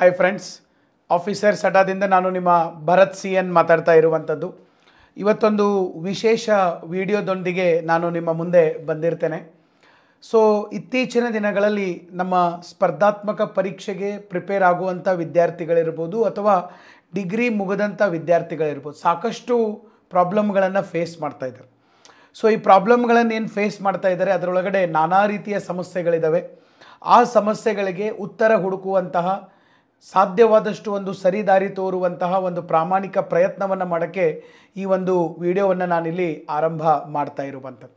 Hi friends officer ಸಟಾದಿಂದ ನಾನು ನಿಮ್ಮ Bharat C N ಮಾತಾಡ್ತಾ ಇರುವಂಥದ್ದು ಇವತ್ತೊಂದು ವಿಶೇಷ ವಿಡಿಯೋದೊಂದಿಗೆ ನಾನು ನಿಮ್ಮ ಮುಂದೆ ಬಂದಿರ್ತೇನೆ ಸೊ ಇತ್ತೀಚಿನ ದಿನಗಳಲ್ಲಿ ನಮ್ಮ ಸ್ಪರ್ಧಾತ್ಮಕ ಪರೀಕ್ಷೆಗೆ ಪ್ರಿಪೇರ್ ಆಗುವಂಥ ವಿದ್ಯಾರ್ಥಿಗಳಿರ್ಬೋದು ಅಥವಾ ಡಿಗ್ರಿ ಮುಗಿದಂಥ ವಿದ್ಯಾರ್ಥಿಗಳಿರ್ಬೋದು ಸಾಕಷ್ಟು ಪ್ರಾಬ್ಲಮ್ಗಳನ್ನು ಫೇಸ್ ಮಾಡ್ತಾ ಇದ್ದಾರೆ ಸೊ ಈ ಪ್ರಾಬ್ಲಮ್ಗಳನ್ನು ಏನು ಫೇಸ್ ಮಾಡ್ತಾ ಇದ್ದಾರೆ ಅದರೊಳಗಡೆ ನಾನಾ ರೀತಿಯ ಸಮಸ್ಯೆಗಳಿದ್ದಾವೆ ಆ ಸಮಸ್ಯೆಗಳಿಗೆ ಉತ್ತರ ಹುಡುಕುವಂತಹ ಸಾಧ್ಯವಾದಷ್ಟು ಒಂದು ಸರಿದಾರಿ ತೋರುವಂತಹ ಒಂದು ಪ್ರಾಮಾಣಿಕ ಪ್ರಯತ್ನವನ್ನು ಮಾಡೋಕ್ಕೆ ಈ ಒಂದು ವಿಡಿಯೋವನ್ನು ನಾನಿಲ್ಲಿ ಆರಂಭ ಮಾಡ್ತಾ ಇರುವಂಥದ್ದು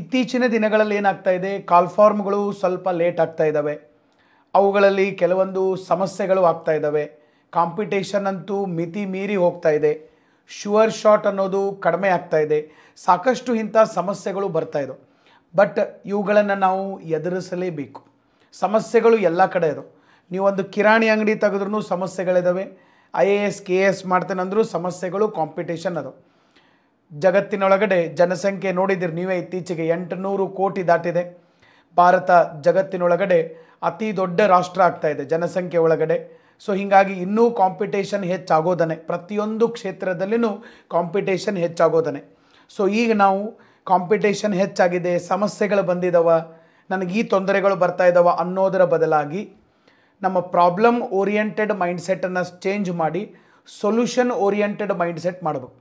ಇತ್ತೀಚಿನ ದಿನಗಳಲ್ಲಿ ಏನಾಗ್ತಾ ಇದೆ ಕಾಲ್ ಫಾರ್ಮ್ಗಳು ಸ್ವಲ್ಪ ಲೇಟ್ ಆಗ್ತಾ ಇದ್ದಾವೆ ಅವುಗಳಲ್ಲಿ ಕೆಲವೊಂದು ಸಮಸ್ಯೆಗಳು ಆಗ್ತಾ ಇದ್ದಾವೆ ಕಾಂಪಿಟೇಷನ್ ಅಂತೂ ಮಿತಿ ಮೀರಿ ಹೋಗ್ತಾ ಇದೆ ಶುವರ್ ಶಾಟ್ ಅನ್ನೋದು ಕಡಿಮೆ ಆಗ್ತಾ ಇದೆ ಸಾಕಷ್ಟು ಇಂಥ ಸಮಸ್ಯೆಗಳು ಬರ್ತಾ ಇದ್ದವು ಬಟ್ ಇವುಗಳನ್ನು ನಾವು ಎದುರಿಸಲೇಬೇಕು ಸಮಸ್ಯೆಗಳು ಎಲ್ಲ ಕಡೆ ಅದು ನೀವೊಂದು ಕಿರಾಣಿ ಅಂಗಡಿ ತೆಗೆದ್ರೂ ಸಮಸ್ಯೆಗಳಿದ್ದಾವೆ I A S K A S ಮಾಡ್ತೇನೆ ಸಮಸ್ಯೆಗಳು ಕಾಂಪಿಟೇಷನ್ ಅದು ಜಗತ್ತಿನೊಳಗಡೆ ಜನಸಂಖ್ಯೆ ನೋಡಿದಿರಿ ನೀವೇ ಇತ್ತೀಚೆಗೆ ಎಂಟುನೂರು ಕೋಟಿ ದಾಟಿದೆ ಭಾರತ ಜಗತ್ತಿನೊಳಗಡೆ ಅತಿ ದೊಡ್ಡ ರಾಷ್ಟ್ರ ಆಗ್ತಾ ಇದೆ ಜನಸಂಖ್ಯೆ ಒಳಗಡೆ ಸೊ ಹೀಗಾಗಿ ಇನ್ನೂ ಕಾಂಪಿಟೇಷನ್ ಹೆಚ್ಚಾಗೋದನೆ ಪ್ರತಿಯೊಂದು ಕ್ಷೇತ್ರದಲ್ಲಿಯೂ ಕಾಂಪಿಟೇಷನ್ ಹೆಚ್ಚಾಗೋದನೆ ಸೊ ಈಗ ನಾವು ಕಾಂಪಿಟೇಷನ್ ಹೆಚ್ಚಾಗಿದೆ ಸಮಸ್ಯೆಗಳು ಬಂದಿದ್ದಾವೆ ನನಗೆ ಈ ತೊಂದರೆಗಳು ಬರ್ತಾ ಇದ್ದಾವೆ ಅನ್ನೋದರ ಬದಲಾಗಿ ನಮ್ಮ ಪ್ರಾಬ್ಲಮ್ ಓರಿಯೆಂಟೆಡ್ ಮೈಂಡ್ಸೆಟನ್ನು ಚೇಂಜ್ ಮಾಡಿ ಸೊಲ್ಯೂಷನ್ ಓರಿಯೆಂಟೆಡ್ ಮೈಂಡ್ಸೆಟ್ ಮಾಡಬೇಕು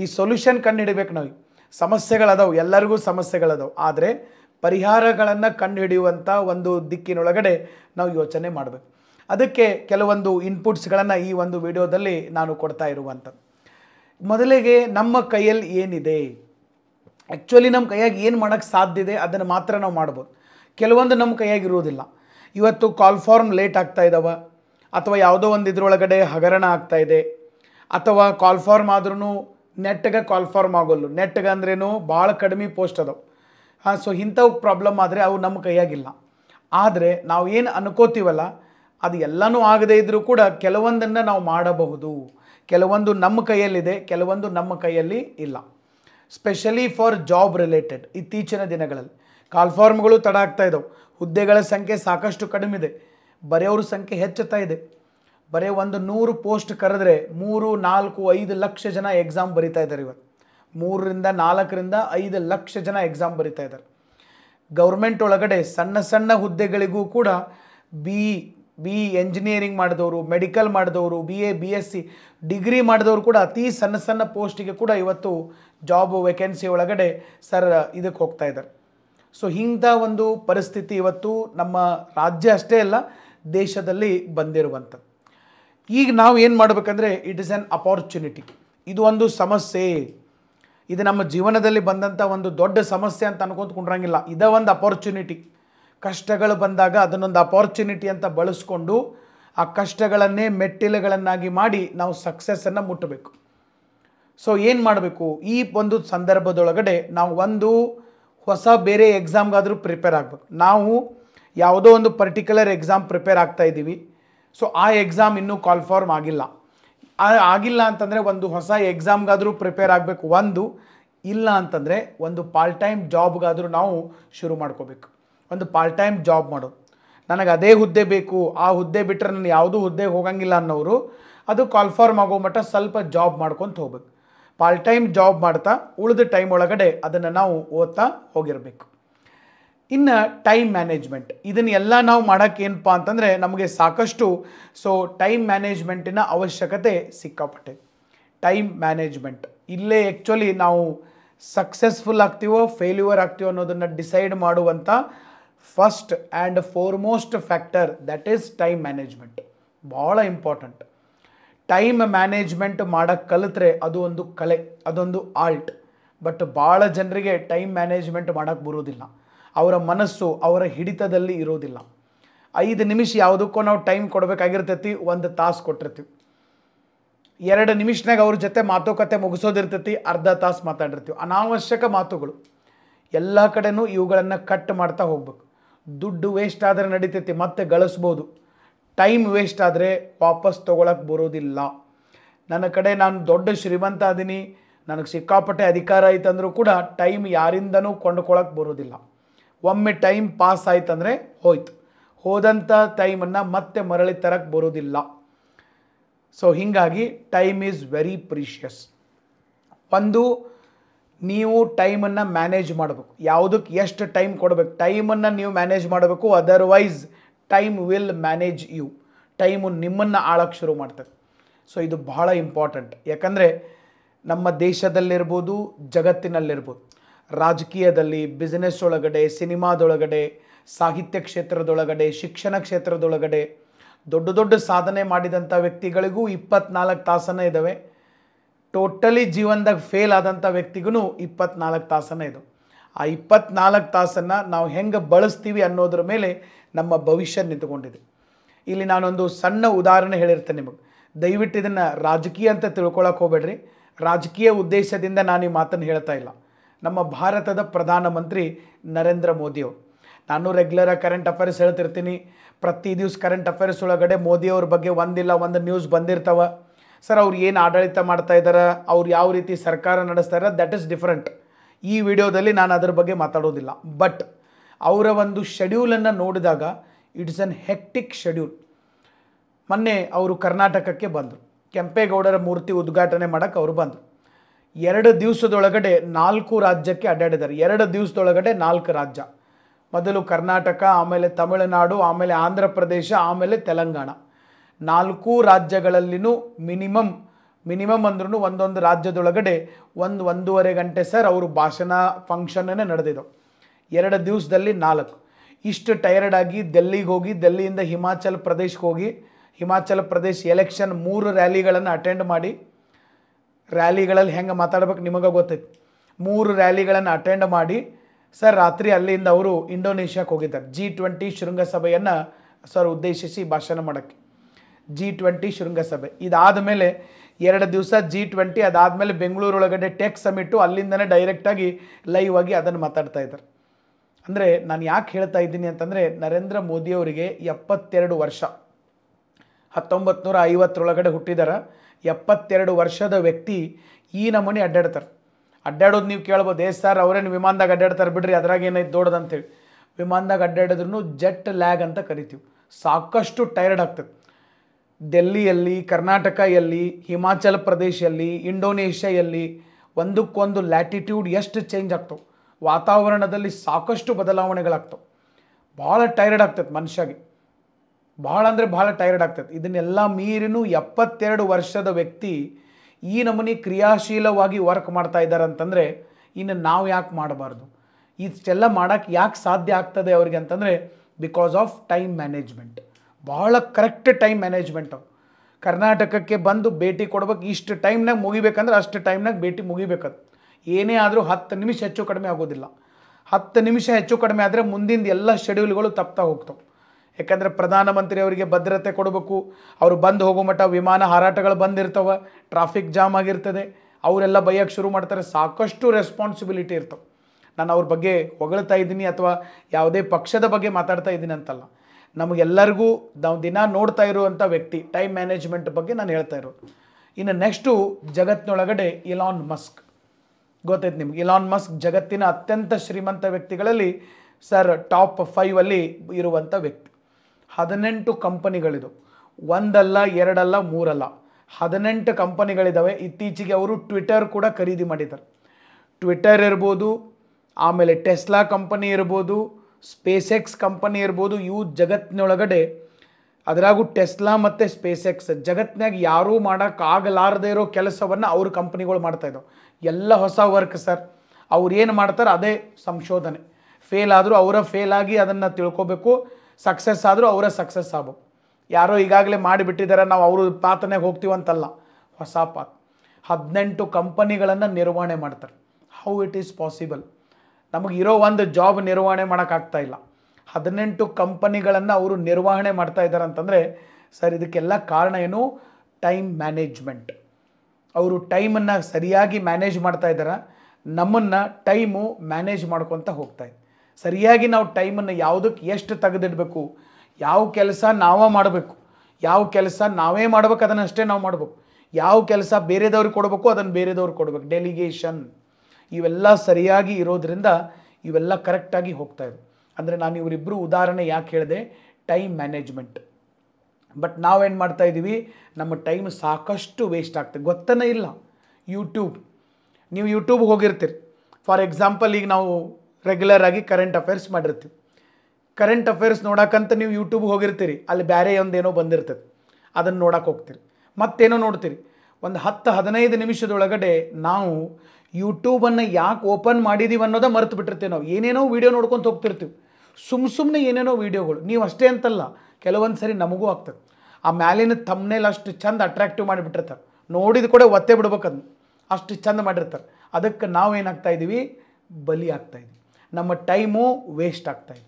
ಈ ಸೊಲ್ಯೂಷನ್ ಕಂಡುಹಿಡಬೇಕು ನಾವು ಸಮಸ್ಯೆಗಳದಾವು ಎಲ್ಲರಿಗೂ ಸಮಸ್ಯೆಗಳದಾವು ಆದರೆ ಪರಿಹಾರಗಳನ್ನು ಕಂಡುಹಿಡಿಯುವಂಥ ಒಂದು ದಿಕ್ಕಿನೊಳಗಡೆ ನಾವು ಯೋಚನೆ ಮಾಡಬೇಕು ಅದಕ್ಕೆ ಕೆಲವೊಂದು ಇನ್ಪುಟ್ಸ್ಗಳನ್ನು ಈ ಒಂದು ವಿಡಿಯೋದಲ್ಲಿ ನಾನು ಕೊಡ್ತಾ ಇರುವಂಥದ್ದು ಮೊದಲಿಗೆ ನಮ್ಮ ಕೈಯಲ್ಲಿ ಏನಿದೆ ಆ್ಯಕ್ಚುಲಿ ನಮ್ಮ ಕೈಯಾಗಿ ಏನು ಮಾಡೋಕ್ಕೆ ಸಾಧ್ಯ ಇದೆ ಅದನ್ನು ಮಾತ್ರ ನಾವು ಮಾಡ್ಬೋದು ಕೆಲವೊಂದು ನಮ್ಮ ಕೈಯಾಗಿರುವುದಿಲ್ಲ ಇವತ್ತು ಕಾಲ್ ಫಾರ್ಮ್ ಲೇಟ್ ಆಗ್ತಾ ಇದ್ದಾವ ಅಥವಾ ಯಾವುದೋ ಒಂದು ಇದ್ರೊಳಗಡೆ ಹಗರಣ ಆಗ್ತಾ ಇದೆ ಅಥವಾ ಕಾಲ್ ಫಾರ್ಮ್ ಆದ್ರೂ ನೆಟ್ಗೆ ಕಾಲ್ ಫಾರ್ಮ್ ಆಗೋಲ್ಲ ನೆಟ್ಗೆ ಅಂದ್ರೇನು ಭಾಳ ಕಡಿಮೆ ಪೋಸ್ಟ್ ಅದಾವೆ ಹಾಂ ಸೊ ಇಂಥವು ಪ್ರಾಬ್ಲಮ್ ಆದರೆ ಅವು ನಮ್ಮ ಕೈಯಾಗಿಲ್ಲ ಆದರೆ ನಾವು ಏನು ಅನ್ಕೋತೀವಲ್ಲ ಅದು ಎಲ್ಲನೂ ಆಗದೇ ಇದ್ದರೂ ಕೂಡ ಕೆಲವೊಂದನ್ನು ನಾವು ಮಾಡಬಹುದು ಕೆಲವೊಂದು ನಮ್ಮ ಕೈಯಲ್ಲಿದೆ ಕೆಲವೊಂದು ನಮ್ಮ ಕೈಯಲ್ಲಿ ಇಲ್ಲ ಸ್ಪೆಷಲಿ ಫಾರ್ ಜಾಬ್ ರಿಲೇಟೆಡ್ ಇತ್ತೀಚಿನ ದಿನಗಳಲ್ಲಿ ಕಾಲ್ ಫಾರ್ಮ್ಗಳು ತಡ ಆಗ್ತಾ ಇದ್ದಾವೆ ಹುದ್ದೆಗಳ ಸಂಖ್ಯೆ ಸಾಕಷ್ಟು ಕಡಿಮೆ ಇದೆ ಬರೆಯವ್ರ ಸಂಖ್ಯೆ ಹೆಚ್ಚುತ್ತಾ ಇದೆ ಬರೀ ಒಂದು ನೂರು ಪೋಸ್ಟ್ ಕರೆದ್ರೆ ಮೂರು ನಾಲ್ಕು ಐದು ಲಕ್ಷ ಜನ ಎಕ್ಸಾಮ್ ಬರಿತಾ ಇದ್ದಾರೆ ಇವತ್ತು ಮೂರರಿಂದ ನಾಲ್ಕರಿಂದ ಐದು ಲಕ್ಷ ಜನ ಎಕ್ಸಾಮ್ ಬರಿತಾ ಇದ್ದಾರೆ ಗೌರ್ಮೆಂಟ್ ಒಳಗಡೆ ಸಣ್ಣ ಸಣ್ಣ ಹುದ್ದೆಗಳಿಗೂ ಕೂಡ ಬಿ ಬಿ ಎಂಜಿನಿಯರಿಂಗ್ ಮಾಡಿದವರು ಮೆಡಿಕಲ್ ಮಾಡಿದವರು B A B S C degree ಮಾಡಿದವರು ಕೂಡ ಅತಿ ಸಣ್ಣ ಸಣ್ಣ ಪೋಸ್ಟಿಗೆ ಕೂಡ ಇವತ್ತು ಜಾಬ್ ವೇಕೆನ್ಸಿ ಒಳಗಡೆ ಸರ್ ಇದಕ್ಕೆ ಹೋಗ್ತಾ ಇದ್ದಾರೆ ಸೊ ಇಂಥ ಒಂದು ಪರಿಸ್ಥಿತಿ ಇವತ್ತು ನಮ್ಮ ರಾಜ್ಯ ಅಷ್ಟೇ ಅಲ್ಲ ದೇಶದಲ್ಲಿ ಬಂದಿರುವಂಥದ್ದು ಈಗ ನಾವು ಏನು ಮಾಡಬೇಕಂದ್ರೆ ಇಟ್ ಇಸ್ ಆ್ಯನ್ ಅಪಾರ್ಚುನಿಟಿ ಇದು ಒಂದು ಸಮಸ್ಯೆ ಇದು ನಮ್ಮ ಜೀವನದಲ್ಲಿ ಬಂದಂಥ ಒಂದು ದೊಡ್ಡ ಸಮಸ್ಯೆ ಅಂತ ಅನ್ಕೊಂಡ್ಕೊಂಡಿರಂಗಿಲ್ಲ ಇದ ಒಂದು ಅಪಾರ್ಚುನಿಟಿ ಕಷ್ಟಗಳು ಬಂದಾಗ ಅದನ್ನೊಂದು ಅಪಾರ್ಚುನಿಟಿ ಅಂತ ಬಳಸ್ಕೊಂಡು ಆ ಕಷ್ಟಗಳನ್ನೇ ಮೆಟ್ಟಿಲುಗಳನ್ನಾಗಿ ಮಾಡಿ ನಾವು ಸಕ್ಸಸ್ಸನ್ನು ಮುಟ್ಟಬೇಕು ಸೊ ಏನು ಮಾಡಬೇಕು ಈ ಒಂದು ಸಂದರ್ಭದೊಳಗಡೆ ನಾವು ಒಂದು ಹೊಸ ಬೇರೆ ಎಕ್ಸಾಮ್ಗಾದರೂ ಪ್ರಿಪೇರ್ ಆಗಬೇಕು ನಾವು ಯಾವುದೋ ಒಂದು ಪರ್ಟಿಕ್ಯುಲರ್ ಎಕ್ಸಾಮ್ ಪ್ರಿಪೇರ್ ಆಗ್ತಾ ಇದ್ದೀವಿ ಸೊ ಆ ಎಕ್ಸಾಮ್ ಇನ್ನೂ ಕಾಲ್ಫಾರ್ಮ್ ಆಗಿಲ್ಲ ಆಗಿಲ್ಲ ಅಂತಂದರೆ ಒಂದು ಹೊಸ ಎಕ್ಸಾಮ್ಗಾದರೂ ಪ್ರಿಪೇರ್ ಆಗಬೇಕು ಒಂದು ಇಲ್ಲ ಅಂತಂದರೆ ಒಂದು ಪಾರ್ಟ್ ಟೈಮ್ ಜಾಬ್ಗಾದರೂ ನಾವು ಶುರು ಮಾಡ್ಕೋಬೇಕು ಒಂದು ಪಾರ್ಟ್ ಟೈಮ್ ಜಾಬ್ ಮಾಡೋದು ನನಗೆ ಅದೇ ಹುದ್ದೆ ಬೇಕು ಆ ಹುದ್ದೆ ಬಿಟ್ಟರೆ ನಾನು ಯಾವುದೂ ಹುದ್ದೆ ಹೋಗಂಗಿಲ್ಲ ಅನ್ನೋರು ಅದು ಕಾಲ್ಫಾರ್ಮ್ ಆಗೋ ಮಟ್ಟ ಸ್ವಲ್ಪ ಜಾಬ್ ಮಾಡ್ಕೊತ ಹೋಗ್ಬೇಕು ಪಾರ್ಟ್ ಟೈಮ್ ಜಾಬ್ ಮಾಡ್ತಾ ಉಳಿದ ಟೈಮ್ ಒಳಗಡೆ ಅದನ್ನು ನಾವು ಓದ್ತಾ ಹೋಗಿರಬೇಕು ಇನ್ನು ಟೈಮ್ ಮ್ಯಾನೇಜ್ಮೆಂಟ್ ಇದನ್ನೆಲ್ಲ ನಾವು ಮಾಡೋಕ್ಕೇನಪ್ಪ ಅಂತಂದರೆ ನಮಗೆ ಸಾಕಷ್ಟು ಸೊ ಟೈಮ್ ಮ್ಯಾನೇಜ್ಮೆಂಟಿನ ಅವಶ್ಯಕತೆ ಸಿಕ್ಕಾಪಟ್ಟೆ ಟೈಮ್ ಮ್ಯಾನೇಜ್ಮೆಂಟ್ ಇಲ್ಲೇ ಆ್ಯಕ್ಚುಲಿ ನಾವು ಸಕ್ಸಸ್ಫುಲ್ ಆಗ್ತೀವೋ ಫೇಲ್ಯೂರ್ ಆಗ್ತೀವೋ ಅನ್ನೋದನ್ನು ಡಿಸೈಡ್ ಮಾಡುವಂಥ first and foremost factor that is time management ಭಾಳ ಇಂಪಾರ್ಟೆಂಟ್ ಟೈಮ್ ಮ್ಯಾನೇಜ್ಮೆಂಟ್ ಮಾಡೋಕ್ಕೆ ಕಲಿತ್ರೆ ಅದು ಒಂದು ಕಲೆ ಅದೊಂದು ಆಲ್ಟ್ ಬಟ್ ಭಾಳ ಜನರಿಗೆ ಟೈಮ್ ಮ್ಯಾನೇಜ್ಮೆಂಟ್ ಮಾಡೋಕ್ಕೆ ಬರೋದಿಲ್ಲ ಅವರ ಮನಸ್ಸು ಅವರ ಹಿಡಿತದಲ್ಲಿ ಇರೋದಿಲ್ಲ ಐದು ನಿಮಿಷ ಯಾವುದಕ್ಕೂ ನಾವು ಟೈಮ್ ಕೊಡಬೇಕಾಗಿರ್ತೈತಿ ಒಂದು ತಾಸು ಕೊಟ್ಟಿರ್ತೀವಿ ಎರಡು ನಿಮಿಷನಾಗ ಅವ್ರ ಜೊತೆ ಮಾತುಕತೆ ಮುಗಿಸೋದಿರ್ತೈತಿ ಅರ್ಧ ತಾಸು ಮಾತಾಡಿರ್ತೀವಿ ಅನಾವಶ್ಯಕ ಮಾತುಗಳು ಎಲ್ಲ ಕಡೆನೂ ಇವುಗಳನ್ನು ಕಟ್ ಮಾಡ್ತಾ ಹೋಗ್ಬೇಕು ದುಡ್ಡು ವೇಸ್ಟ್ ಆದರೆ ನಡೀತೈತಿ ಮತ್ತೆ ಗಳಿಸ್ಬೋದು ಟೈಮ್ ವೇಸ್ಟ್ ಆದರೆ ವಾಪಸ್ ತೊಗೊಳಕ್ಕೆ ಬರೋದಿಲ್ಲ ನನ್ನ ಕಡೆ ನಾನು ದೊಡ್ಡ ಶ್ರೀಮಂತ ಅದೀನಿ ನನಗೆ ಸಿಕ್ಕಾಪಟ್ಟೆ ಅಧಿಕಾರ ಆಯ್ತಂದ್ರೂ ಕೂಡ ಟೈಮ್ ಯಾರಿಂದನೂ ಕೊಂಡ್ಕೊಳಕ್ಕೆ ಬರೋದಿಲ್ಲ ಒಮ್ಮೆ ಟೈಮ್ ಪಾಸ್ ಆಯ್ತಂದರೆ ಹೋಯ್ತು ಹೋದಂಥ ಟೈಮನ್ನು ಮತ್ತೆ ಮರಳಿ ತರಕ್ಕೆ ಬರೋದಿಲ್ಲ ಸೊ ಹೀಗಾಗಿ ಟೈಮ್ ಈಸ್ ವೆರಿ ಪ್ರೀಷಿಯಸ್ ಒಂದು ನೀವು ಟೈಮನ್ನು ಮ್ಯಾನೇಜ್ ಮಾಡಬೇಕು ಯಾವುದಕ್ಕೆ ಎಷ್ಟು ಟೈಮ್ ಕೊಡಬೇಕು ಟೈಮನ್ನು ನೀವು ಮ್ಯಾನೇಜ್ ಮಾಡಬೇಕು otherwise time will manage you time ನಿಮ್ಮನ್ನು ಆಳಕ್ಕೆ ಶುರು ಮಾಡ್ತದೆ ಸೊ ಇದು ಬಹಳ ಇಂಪಾರ್ಟೆಂಟ್ ಯಾಕಂದರೆ ನಮ್ಮ ದೇಶದಲ್ಲಿರ್ಬೋದು ಜಗತ್ತಿನಲ್ಲಿರ್ಬೋದು ರಾಜಕೀಯದಲ್ಲಿ ಬಿಸ್ನೆಸ್ ಒಳಗಡೆ ಸಿನಿಮಾದೊಳಗಡೆ ಸಾಹಿತ್ಯ ಕ್ಷೇತ್ರದೊಳಗಡೆ ಶಿಕ್ಷಣ ಕ್ಷೇತ್ರದೊಳಗಡೆ ದೊಡ್ಡ ದೊಡ್ಡ ಸಾಧನೆ ಮಾಡಿದಂಥ ವ್ಯಕ್ತಿಗಳಿಗೂ ಇಪ್ಪತ್ನಾಲ್ಕು ತಾಸನೇ ಇದ್ದಾವೆ ಟೋಟಲಿ ಜೀವನದಾಗ ಫೇಲ್ ಆದಂಥ ವ್ಯಕ್ತಿಗೂ ಇಪ್ಪತ್ನಾಲ್ಕು ತಾಸನೇ ಇದ್ದಾವೆ ಆ ಇಪ್ಪತ್ನಾಲ್ಕು ತಾಸನ್ನು ನಾವು ಹೆಂಗೆ ಬಳಸ್ತೀವಿ ಅನ್ನೋದ್ರ ಮೇಲೆ ನಮ್ಮ ಭವಿಷ್ಯ ನಿಂತುಕೊಂಡಿದೆ ಇಲ್ಲಿ ನಾನೊಂದು ಸಣ್ಣ ಉದಾಹರಣೆ ಹೇಳಿರ್ತೇನೆ ನಿಮಗೆ ದಯವಿಟ್ಟು ಇದನ್ನು ರಾಜಕೀಯ ಅಂತ ತಿಳ್ಕೊಳಕ್ಕೆ ಹೋಗಬೇಡ್ರಿ ರಾಜಕೀಯ ಉದ್ದೇಶದಿಂದ ನಾನು ಈ ಮಾತನ್ನು ಹೇಳ್ತಾ ಇಲ್ಲ ನಮ್ಮ ಭಾರತದ ಪ್ರಧಾನಮಂತ್ರಿ ನರೇಂದ್ರ ಮೋದಿಯವರು ನಾನು ರೆಗ್ಯುಲರಾಗಿ ಕರೆಂಟ್ ಅಫೇರ್ಸ್ ಹೇಳ್ತಿರ್ತೀನಿ ಪ್ರತಿ ದಿವಸ ಕರೆಂಟ್ ಅಫೇರ್ಸ್ ಒಳಗಡೆ ಮೋದಿಯವ್ರ ಬಗ್ಗೆ ಒಂದಿಲ್ಲ ಒಂದು ನ್ಯೂಸ್ ಬಂದಿರ್ತಾವೆ ಸರ್ ಅವ್ರು ಏನು ಆಡಳಿತ ಮಾಡ್ತಾ ಇದ್ದಾರೆ ಅವ್ರು ಯಾವ ರೀತಿ ಸರ್ಕಾರ ನಡೆಸ್ತಾರೆ ದಟ್ ಇಸ್ ಡಿಫ್ರೆಂಟ್ ಈ ವಿಡಿಯೋದಲ್ಲಿ ನಾನು ಅದರ ಬಗ್ಗೆ ಮಾತಾಡೋದಿಲ್ಲ ಬಟ್ ಅವರ ಒಂದು ಶೆಡ್ಯೂಲನ್ನು ನೋಡಿದಾಗ ಇಟ್ಸ್ ಅನ್ ಹೆಕ್ಟಿಕ್ ಶೆಡ್ಯೂಲ್ ಮೊನ್ನೆ ಅವರು ಕರ್ನಾಟಕಕ್ಕೆ ಬಂದರು ಕೆಂಪೇಗೌಡರ ಮೂರ್ತಿ ಉದ್ಘಾಟನೆ ಮಾಡೋಕ್ಕೆ ಅವರು ಬಂದರು ಎರಡು ದಿವಸದೊಳಗಡೆ ನಾಲ್ಕು ರಾಜ್ಯಕ್ಕೆ ಅಡ್ಡಾಡಿದ್ದಾರೆ ಎರಡು ದಿವಸದೊಳಗಡೆ ನಾಲ್ಕು ರಾಜ್ಯ ಮೊದಲು ಕರ್ನಾಟಕ ಆಮೇಲೆ ತಮಿಳುನಾಡು ಆಮೇಲೆ ಆಂಧ್ರ ಪ್ರದೇಶ ಆಮೇಲೆ ತೆಲಂಗಾಣ ನಾಲ್ಕು ರಾಜ್ಯಗಳಲ್ಲಿನೂ ಮಿನಿಮಮ್ ಮಿನಿಮಮ್ ಅಂದ್ರೂ ಒಂದೊಂದು ರಾಜ್ಯದೊಳಗಡೆ ಒಂದು ಒಂದೂವರೆ ಗಂಟೆ ಸರ್ ಅವರು ಭಾಷಣ ಫಂಕ್ಷನ್ನೇ ನಡೆದಿದ್ದು ಎರಡು ದಿವಸದಲ್ಲಿ ನಾಲ್ಕು ಇಷ್ಟು ಟೈರ್ಡ್ ಆಗಿ ದೆಲ್ಲಿಗೆ ಹೋಗಿ ದೆಲ್ಲಿಯಿಂದ ಹಿಮಾಚಲ್ ಪ್ರದೇಶಕ್ಕೆ ಹೋಗಿ ಹಿಮಾಚಲ ಪ್ರದೇಶ್ ಎಲೆಕ್ಷನ್ ಮೂರು ರ್ಯಾಲಿಗಳನ್ನು ಅಟೆಂಡ್ ಮಾಡಿ ರ್ಯಾಲಿಗಳಲ್ಲಿ ಹೆಂಗೆ ಮಾತಾಡ್ಬೇಕು ನಿಮಗೆ ಗೊತ್ತೈತೆ ಮೂರು ರ್ಯಾಲಿಗಳನ್ನು ಅಟೆಂಡ್ ಮಾಡಿ ಸರ್ ರಾತ್ರಿ ಅಲ್ಲಿಂದ ಅವರು ಇಂಡೋನೇಷ್ಯಾಕ್ಕೆ ಹೋಗಿದ್ದಾರೆ ಜಿ ಟ್ವೆಂಟಿ ಶೃಂಗಸಭೆಯನ್ನು ಸರ್ ಉದ್ದೇಶಿಸಿ ಭಾಷಣ ಮಾಡೋಕ್ಕೆ ಜಿ ಟ್ವೆಂಟಿ ಶೃಂಗಸಭೆ ಇದಾದ ಮೇಲೆ ಎರಡು ದಿವಸ ಜಿ ಟ್ವೆಂಟಿ ಅದಾದಮೇಲೆ ಬೆಂಗಳೂರು ಒಳಗಡೆ ಟೆಕ್ ಸಮಿಟು ಅಲ್ಲಿಂದನೇ ಡೈರೆಕ್ಟಾಗಿ ಲೈವ್ ಆಗಿ ಅದನ್ನು ಮಾತಾಡ್ತಾ ಇದ್ದಾರೆ ಅಂದರೆ ನಾನು ಯಾಕೆ ಹೇಳ್ತಾ ಇದ್ದೀನಿ ಅಂತಂದರೆ ನರೇಂದ್ರ ಮೋದಿಯವರಿಗೆ ಎಪ್ಪತ್ತೆರಡು ವರ್ಷ ಹತ್ತೊಂಬತ್ತು ನೂರ ಐವತ್ತರೊಳಗಡೆ ಹುಟ್ಟಿದಾರ ಎಪ್ಪತ್ತೆರಡು ವರ್ಷದ ವ್ಯಕ್ತಿ ಈ ನಮೂನೆ ಅಡ್ಡಾಡ್ತಾರೆ ಅಡ್ಡಾಡೋದು ನೀವು ಕೇಳ್ಬೋದು ಏ ಸರ್ ಅವರೇನು ವಿಮಾನದಾಗ ಅಡ್ಡಾಡ್ತಾರೆ ಬಿಡ್ರಿ ಅದ್ರಾಗ ಏನೈತೆ ದೊಡ್ಡದಂತೇಳಿ ವಿಮಾನದಾಗ ಅಡ್ಡಾಡಿದ್ರು ಜೆಟ್ ಲ್ಯಾಗ್ ಅಂತ ಕರಿತೀವಿ ಸಾಕಷ್ಟು ಟೈರ್ಡ್ ಆಗ್ತದೆ ಡೆಲ್ಲಿಯಲ್ಲಿ ಕರ್ನಾಟಕ ಎಲ್ಲಿ ಹಿಮಾಚಲ ಪ್ರದೇಶಲ್ಲಿ ಇಂಡೋನೇಷ್ಯಾಯಲ್ಲಿ ಒಂದಕ್ಕೊಂದು ಲ್ಯಾಟಿಟ್ಯೂಡ್ ಎಷ್ಟು ಚೇಂಜ್ ಆಗ್ತವೆ ವಾತಾವರಣದಲ್ಲಿ ಸಾಕಷ್ಟು ಬದಲಾವಣೆಗಳಾಗ್ತವೆ ಭಾಳ ಟೈರ್ಡ್ ಆಗ್ತೈತೆ ಮನುಷ್ಯಗೆ ಭಾಳ ಅಂದರೆ ಭಾಳ ಟೈರ್ಡ್ ಆಗ್ತೈತೆ ಇದನ್ನೆಲ್ಲ ಮೀರಿನೂ ಎಪ್ಪತ್ತೆರಡು ವರ್ಷದ ವ್ಯಕ್ತಿ ಈ ನಮೂನಿ ಕ್ರಿಯಾಶೀಲವಾಗಿ ವರ್ಕ್ ಮಾಡ್ತಾ ಇದ್ದಾರೆ ಅಂತಂದರೆ ಇನ್ನು ನಾವು ಯಾಕೆ ಮಾಡಬಾರ್ದು ಇಷ್ಟೆಲ್ಲ ಮಾಡೋಕ್ಕೆ ಯಾಕೆ ಸಾಧ್ಯ ಆಗ್ತದೆ ಅವ್ರಿಗೆ ಅಂತಂದರೆ ಬಿಕಾಸ್ ಆಫ್ ಟೈಮ್ ಮ್ಯಾನೇಜ್ಮೆಂಟ್ ಭಾಳ ಕರೆಕ್ಟ್ ಟೈಮ್ ಮ್ಯಾನೇಜ್ಮೆಂಟು ಕರ್ನಾಟಕಕ್ಕೆ ಬಂದು ಭೇಟಿ ಕೊಡ್ಬೇಕು ಇಷ್ಟು ಟೈಮ್ನಾಗ ಮುಗಿಬೇಕಂದ್ರೆ ಅಷ್ಟು ಟೈಮ್ನಾಗ ಭೇಟಿ ಮುಗಿಬೇಕದು ಏನೇ ಆದರೂ ಹತ್ತು ನಿಮಿಷ ಹೆಚ್ಚು ಕಡಿಮೆ ಆಗೋದಿಲ್ಲ ಹತ್ತು ನಿಮಿಷ ಹೆಚ್ಚು ಕಡಿಮೆ ಆದರೆ ಮುಂದಿನ ಎಲ್ಲ ಶೆಡ್ಯೂಲ್ಗಳು ತಪ್ತಾ ಹೋಗ್ತವೆ ಯಾಕಂದರೆ ಪ್ರಧಾನಮಂತ್ರಿ ಅವರಿಗೆ ಭದ್ರತೆ ಕೊಡಬೇಕು ಅವರು ಬಂದು ಹೋಗೋ ಮಟ್ಟ ವಿಮಾನ ಹಾರಾಟಗಳು ಬಂದಿರ್ತವೆ ಟ್ರಾಫಿಕ್ ಜಾಮ್ ಆಗಿರ್ತದೆ ಅವರೆಲ್ಲ ಬೈಯೋಕ್ಕೆ ಶುರು ಮಾಡ್ತಾರೆ ಸಾಕಷ್ಟು ರೆಸ್ಪಾನ್ಸಿಬಿಲಿಟಿ ಇರ್ತವೆ ನಾನು ಅವ್ರ ಬಗ್ಗೆ ಹೊಗಳ್ತಾ ಇದ್ದೀನಿ ಅಥವಾ ಯಾವುದೇ ಪಕ್ಷದ ಬಗ್ಗೆ ಮಾತಾಡ್ತಾ ಇದ್ದೀನಿ ಅಂತಲ್ಲ ನಮಗೆಲ್ಲರಿಗೂ ನಾವು ದಿನ ನೋಡ್ತಾ ಇರುವಂಥ ವ್ಯಕ್ತಿ ಟೈಮ್ ಮ್ಯಾನೇಜ್ಮೆಂಟ್ ಬಗ್ಗೆ ನಾನು ಹೇಳ್ತಾ ಇರೋದು ಇನ್ನು ನೆಕ್ಸ್ಟು ಜಗತ್ತಿನೊಳಗಡೆ ಇಲಾನ್ ಮಸ್ಕ್ ಗೊತ್ತೈತೆ ನಿಮ್ಗೆ ಇಲಾನ್ ಮಸ್ಕ್ ಜಗತ್ತಿನ ಅತ್ಯಂತ ಶ್ರೀಮಂತ ವ್ಯಕ್ತಿಗಳಲ್ಲಿ ಸರ್ ಟಾಪ್ ಫೈವಲ್ಲಿ ಇರುವಂಥ ವ್ಯಕ್ತಿ ಹದಿನೆಂಟು ಕಂಪನಿಗಳಿದು ಒಂದಲ್ಲ ಎರಡಲ್ಲ ಮೂರಲ್ಲ ಹದಿನೆಂಟು ಕಂಪನಿಗಳಿದ್ದಾವೆ ಇತ್ತೀಚೆಗೆ ಅವರು ಟ್ವಿಟರ್ ಕೂಡ ಖರೀದಿ ಮಾಡಿದ್ದಾರೆ ಟ್ವಿಟರ್ ಇರ್ಬೋದು ಆಮೇಲೆ ಟೆಸ್ಲಾ ಕಂಪನಿ ಇರ್ಬೋದು ಸ್ಪೇಸ್ ಎಕ್ಸ್ ಕಂಪನಿ ಇರ್ಬೋದು ಇವು ಜಗತ್ತಿನೊಳಗಡೆ ಅದರಾಗೂ ಟೆಸ್ಲಾ ಮತ್ತು ಸ್ಪೇಸ್ ಎಕ್ಸ್ ಜಗತ್ತಿನಾಗ ಯಾರೂ ಮಾಡೋಕ್ಕಾಗಲಾರದೇ ಇರೋ ಕೆಲಸವನ್ನು ಅವ್ರ ಕಂಪ್ನಿಗಳು ಇದ್ದವು ಎಲ್ಲ ಹೊಸ ವರ್ಕ್ ಸರ್ ಅವ್ರು ಏನು ಮಾಡ್ತಾರೆ ಅದೇ ಸಂಶೋಧನೆ ಫೇಲ್ ಆದರೂ ಅವರ ಫೇಲ್ ಆಗಿ ಅದನ್ನು ತಿಳ್ಕೊಬೇಕು ಸಕ್ಸಸ್ ಆದರೂ ಅವರ ಸಕ್ಸಸ್ ಆಗಬೇಕು ಯಾರೋ ಈಗಾಗಲೇ ಮಾಡಿಬಿಟ್ಟಿದ್ದಾರೆ ನಾವು ಅವರು ಪಾತನೇ ಹೋಗ್ತೀವಂತಲ್ಲ ಹೊಸ ಪಾತ್ ಹದಿನೆಂಟು ಕಂಪನಿಗಳನ್ನು ನಿರ್ವಹಣೆ ಮಾಡ್ತಾರೆ ಹೌ ಇಟ್ ಈಸ್ ಪಾಸಿಬಲ್ ನಮಗೆ ಇರೋ ಒಂದು ಜಾಬ್ ನಿರ್ವಹಣೆ ಮಾಡೋಕ್ಕಾಗ್ತಾ ಇಲ್ಲ ಹದಿನೆಂಟು ಕಂಪನಿಗಳನ್ನು ಅವರು ನಿರ್ವಹಣೆ ಮಾಡ್ತಾ ಇದ್ದಾರೆ ಅಂತಂದರೆ ಸರ್ ಇದಕ್ಕೆಲ್ಲ ಕಾರಣ ಏನು ಟೈಮ್ ಮ್ಯಾನೇಜ್ಮೆಂಟ್ ಅವರು ಟೈಮನ್ನು ಸರಿಯಾಗಿ ಮ್ಯಾನೇಜ್ ಮಾಡ್ತಾ ಇದ್ದಾರೆ ನಮ್ಮನ್ನು ಟೈಮು ಮ್ಯಾನೇಜ್ ಮಾಡ್ಕೊತ ಹೋಗ್ತಾ ಇದೆ ಸರಿಯಾಗಿ ನಾವು ಟೈಮನ್ನು ಯಾವುದಕ್ಕೆ ಎಷ್ಟು ತೆಗೆದಿಡಬೇಕು ಯಾವ ಕೆಲಸ ನಾವೇ ಮಾಡಬೇಕು ಯಾವ ಕೆಲಸ ನಾವೇ ಮಾಡ್ಬೇಕು ಅದನ್ನಷ್ಟೇ ನಾವು ಮಾಡಬೇಕು ಯಾವ ಕೆಲಸ ಬೇರೆದವ್ರಿಗೆ ಕೊಡಬೇಕು ಅದನ್ನು ಬೇರೆದವ್ರಿಗೆ ಕೊಡಬೇಕು ಡೆಲಿಗೇಷನ್ ಇವೆಲ್ಲ ಸರಿಯಾಗಿ ಇರೋದರಿಂದ ಇವೆಲ್ಲ ಕರೆಕ್ಟಾಗಿ ಹೋಗ್ತಾ ಇದೆ ಅಂದರೆ ನಾನು ಇವರಿಬ್ಬರು ಉದಾಹರಣೆ ಯಾಕೆ ಹೇಳಿದೆ ಟೈಮ್ ಮ್ಯಾನೇಜ್ಮೆಂಟ್ ಬಟ್ ನಾವೇನು ಮಾಡ್ತಾ ಇದ್ದೀವಿ ನಮ್ಮ ಟೈಮ್ ಸಾಕಷ್ಟು ವೇಸ್ಟ್ ಆಗ್ತದೆ ಗೊತ್ತೇ ಇಲ್ಲ ಯೂಟ್ಯೂಬ್ ನೀವು ಯೂಟ್ಯೂಬ್ ಹೋಗಿರ್ತೀರಿ ಫಾರ್ ಎಕ್ಸಾಂಪಲ್ ಈಗ ನಾವು ರೆಗ್ಯುಲರ್ ಆಗಿ ಕರೆಂಟ್ ಅಫೇರ್ಸ್ ಮಾಡಿರ್ತೀವಿ ಕರೆಂಟ್ ಅಫೇರ್ಸ್ ನೋಡೋಕ್ಕಂತ ನೀವು ಯೂಟ್ಯೂಬ್ ಹೋಗಿರ್ತೀರಿ ಅಲ್ಲಿ ಬೇರೆ ಒಂದೇನೋ ಬಂದಿರ್ತದೆ ಅದನ್ನು ನೋಡೋಕೆ ಹೋಗ್ತೀರಿ ಮತ್ತೇನೋ ನೋಡ್ತೀರಿ ಒಂದು ಹತ್ತು ಹದಿನೈದು ನಿಮಿಷದೊಳಗಡೆ ನಾವು ಯೂಟ್ಯೂಬನ್ನು ಯಾಕೆ ಓಪನ್ ಮಾಡಿದ್ದೀವಿ ಅನ್ನೋದೇ ಮರೆತು ಬಿಟ್ಟಿರ್ತೀವಿ ನಾವು ಏನೇನೋ ವೀಡಿಯೋ ನೋಡ್ಕೊಂಡು ಹೋಗ್ತಿರ್ತೀವಿ ಸುಮ್ಮ ಸುಮ್ಮನೆ ಏನೇನೋ ವೀಡಿಯೋಗಳು ನೀವು ಅಷ್ಟೇ ಅಂತಲ್ಲ ಕೆಲವೊಂದು ಸರಿ ನಮಗೂ ಆಗ್ತದೆ ಆ ಮ್ಯಾಲಿನ ತಮ್ಮನೇಲಿ ಅಷ್ಟು ಚಂದ ಅಟ್ರಾಕ್ಟಿವ್ ಮಾಡಿಬಿಟ್ಟಿರ್ತಾರೆ ನೋಡಿದ ಕೂಡ ಒತ್ತೆ ಬಿಡ್ಬೇಕದ್ನ ಅಷ್ಟು ಚಂದ ಮಾಡಿರ್ತಾರೆ ಅದಕ್ಕೆ ನಾವು ಏನಾಗ್ತಾ ಇದ್ದೀವಿ ಬಲಿ ಆಗ್ತಾಯಿದ್ವಿ ನಮ್ಮ ಟೈಮು ವೇಸ್ಟ್ ಆಗ್ತಾ ಇದೆ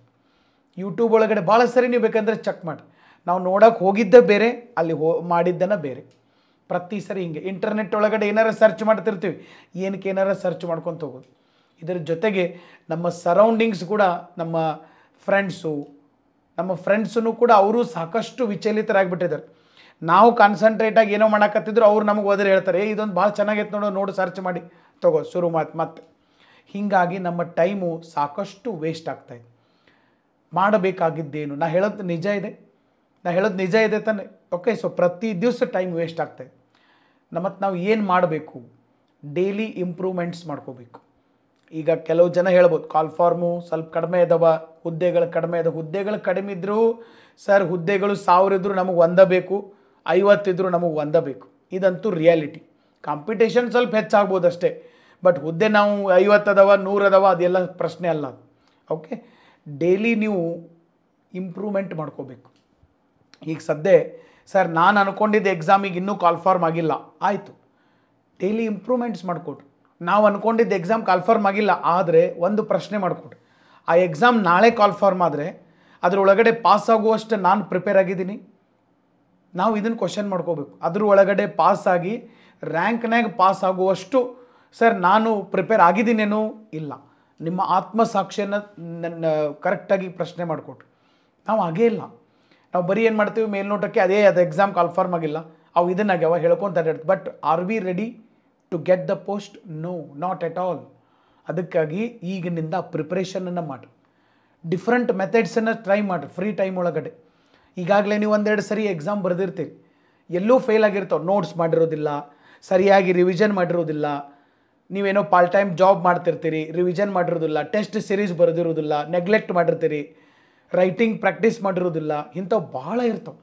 ಯೂಟ್ಯೂಬ್ ಒಳಗಡೆ ಭಾಳ ಸರಿ ನೀವು ಬೇಕಂದರೆ ಚೆಕ್ ಮಾಡಿ ನಾವು ನೋಡೋಕೆ ಹೋಗಿದ್ದೇ ಬೇರೆ ಅಲ್ಲಿ ಹೋ ಮಾಡಿದ್ದನ್ನು ಬೇರೆ ಪ್ರತಿ ಸರಿ ಹಿಂಗೆ ಇಂಟರ್ನೆಟ್ ಒಳಗಡೆ ಏನಾರ ಸರ್ಚ್ ಮಾಡ್ತಿರ್ತೀವಿ ಏನಕ್ಕೆ ಏನಾರ ಸರ್ಚ್ ಮಾಡ್ಕೊತ ಹೋಗೋದು ಇದರ ಜೊತೆಗೆ ನಮ್ಮ ಸರೌಂಡಿಂಗ್ಸ್ ಕೂಡ ನಮ್ಮ ಫ್ರೆಂಡ್ಸು ನಮ್ಮ ಫ್ರೆಂಡ್ಸೂ ಕೂಡ ಅವರು ಸಾಕಷ್ಟು ವಿಚಲಿತರಾಗಿಬಿಟ್ಟಿದ್ದಾರೆ ನಾವು ಕಾನ್ಸಂಟ್ರೇಟಾಗಿ ಏನೋ ಮಾಡಕತ್ತಿದ್ರು ಅವ್ರು ನಮಗೆ ಒದರೆ ಹೇಳ್ತಾರೆ ಇದೊಂದು ಭಾಳ ಚೆನ್ನಾಗೈತೆ ನೋಡೋ ನೋಡು ಸರ್ಚ್ ಮಾಡಿ ತಗೋ ಶುರು ಮಾತು ಮತ್ತೆ ಹೀಗಾಗಿ ನಮ್ಮ ಟೈಮು ಸಾಕಷ್ಟು ವೇಸ್ಟ್ ಆಗ್ತಾಯಿದೆ ಮಾಡಬೇಕಾಗಿದ್ದೇನು ನಾ ಹೇಳೋದು ನಿಜ ಇದೆ ನಾ ಹೇಳೋದು ನಿಜ ಇದೆ ತಾನೆ ಓಕೆ ಸೊ ಪ್ರತಿ ದಿವಸ ಟೈಮ್ ವೇಸ್ಟ್ ಆಗ್ತಾಯಿದೆ ಮತ್ತು ನಾವು ಏನು ಮಾಡಬೇಕು ಡೈಲಿ ಇಂಪ್ರೂವ್ಮೆಂಟ್ಸ್ ಮಾಡ್ಕೋಬೇಕು ಈಗ ಕೆಲವು ಜನ ಹೇಳ್ಬೋದು ಕಾಲ್ ಫಾರ್ಮು ಸ್ವಲ್ಪ ಕಡಿಮೆ ಇದಾವ ಹುದ್ದೆಗಳು ಕಡಿಮೆ ಇದಾವೆ ಹುದ್ದೆಗಳು ಕಡಿಮೆ ಇದ್ದರೂ ಸರ್ ಹುದ್ದೆಗಳು ಸಾವಿರ ಇದ್ದರೂ ನಮಗೆ ಒಂದಬೇಕು ಬೇಕು ಐವತ್ತಿದ್ರೂ ನಮಗೆ ಒಂದಬೇಕು ಇದಂತೂ ರಿಯಾಲಿಟಿ ಕಾಂಪಿಟೇಷನ್ ಸ್ವಲ್ಪ ಹೆಚ್ಚಾಗ್ಬೋದು ಅಷ್ಟೇ ಬಟ್ ಹುದ್ದೆ ನಾವು ಐವತ್ತದವ ನೂರದವ ಅದೆಲ್ಲ ಪ್ರಶ್ನೆ ಅಲ್ಲ ಓಕೆ ಡೈಲಿ ನೀವು ಇಂಪ್ರೂವ್ಮೆಂಟ್ ಮಾಡ್ಕೋಬೇಕು ಈಗ ಸದ್ಯ ಸರ್ ನಾನು ಅಂದ್ಕೊಂಡಿದ್ದ ಎಕ್ಸಾಮಿಗೆ ಇನ್ನೂ ಕಾಲ್ಫಾರ್ಮ್ ಆಗಿಲ್ಲ ಆಯಿತು ಡೈಲಿ ಇಂಪ್ರೂವ್ಮೆಂಟ್ಸ್ ಮಾಡಿಕೊಟ್ರು ನಾವು ಅಂದ್ಕೊಂಡಿದ್ದ ಎಕ್ಸಾಮ್ ಕಾಲ್ಫಾರ್ಮ್ ಆಗಿಲ್ಲ ಆದರೆ ಒಂದು ಪ್ರಶ್ನೆ ಮಾಡಿಕೊಟ್ರು ಆ ಎಕ್ಸಾಮ್ ನಾಳೆ ಕಾಲ್ಫಾರ್ಮ್ ಆದರೆ ಅದರೊಳಗಡೆ ಪಾಸ್ ಆಗುವಷ್ಟು ನಾನು ಪ್ರಿಪೇರ್ ಆಗಿದ್ದೀನಿ ನಾವು ಇದನ್ನು ಕ್ವಶನ್ ಮಾಡ್ಕೋಬೇಕು ಅದ್ರ ಒಳಗಡೆ ಪಾಸಾಗಿ ರ್ಯಾಂಕ್ನಾಗ ಪಾಸ್ ಆಗುವಷ್ಟು ಸರ್ ನಾನು ಪ್ರಿಪೇರ್ ಆಗಿದ್ದೀನೇನೂ ಇಲ್ಲ ನಿಮ್ಮ ಆತ್ಮಸಾಕ್ಷಿಯನ್ನು ನನ್ನ ಕರೆಕ್ಟಾಗಿ ಪ್ರಶ್ನೆ ಮಾಡಿಕೊಟ್ರು ನಾವು ಹಾಗೇ ಇಲ್ಲ ನಾವು ಬರೀ ಏನು ಮಾಡ್ತೀವಿ ಮೇಲ್ನೋಟಕ್ಕೆ ಅದೇ ಅದು ಎಕ್ಸಾಮ್ ಕನ್ಫರ್ಮ್ ಆಗಿಲ್ಲ ಅವು ಇದನ್ನಾಗ್ಯಾವ ಹೇಳ್ಕೊತಾರೆ but are we ready to get the post no not at all ಅದಕ್ಕಾಗಿ ಈಗಿನಿಂದ ಪ್ರಿಪ್ರೇಷನನ್ನು ಮಾಡಿ ಡಿಫ್ರೆಂಟ್ ಮೆಥಡ್ಸನ್ನು ಟ್ರೈ ಮಾಡಿರಿ ಫ್ರೀ ಟೈಮ್ ಒಳಗಡೆ ಈಗಾಗಲೇ ನೀವು ಒಂದೆರಡು ಸರಿ ಎಕ್ಸಾಮ್ ಬರೆದಿರ್ತೀರಿ ಎಲ್ಲೂ ಫೇಲ್ ಆಗಿರ್ತಾವೆ ನೋಟ್ಸ್ ಮಾಡಿರೋದಿಲ್ಲ ಸರಿಯಾಗಿ ರಿವಿಷನ್ ಮಾಡಿರೋದಿಲ್ಲ ನೀವೇನೋ ಪಾರ್ಟ್ ಟೈಮ್ ಜಾಬ್ ಮಾಡ್ತಿರ್ತೀರಿ ರಿವಿಷನ್ ಮಾಡಿರೋದಿಲ್ಲ ಟೆಸ್ಟ್ ಸಿರೀಸ್ ಬರೆದಿರೋದಿಲ್ಲ ನೆಗ್ಲೆಕ್ಟ್ ಮಾಡಿರ್ತೀರಿ ರೈಟಿಂಗ್ ಪ್ರಾಕ್ಟೀಸ್ ಮಾಡಿರೋದಿಲ್ಲ ಇಂಥವು ಭಾಳ ಇರ್ತವೆ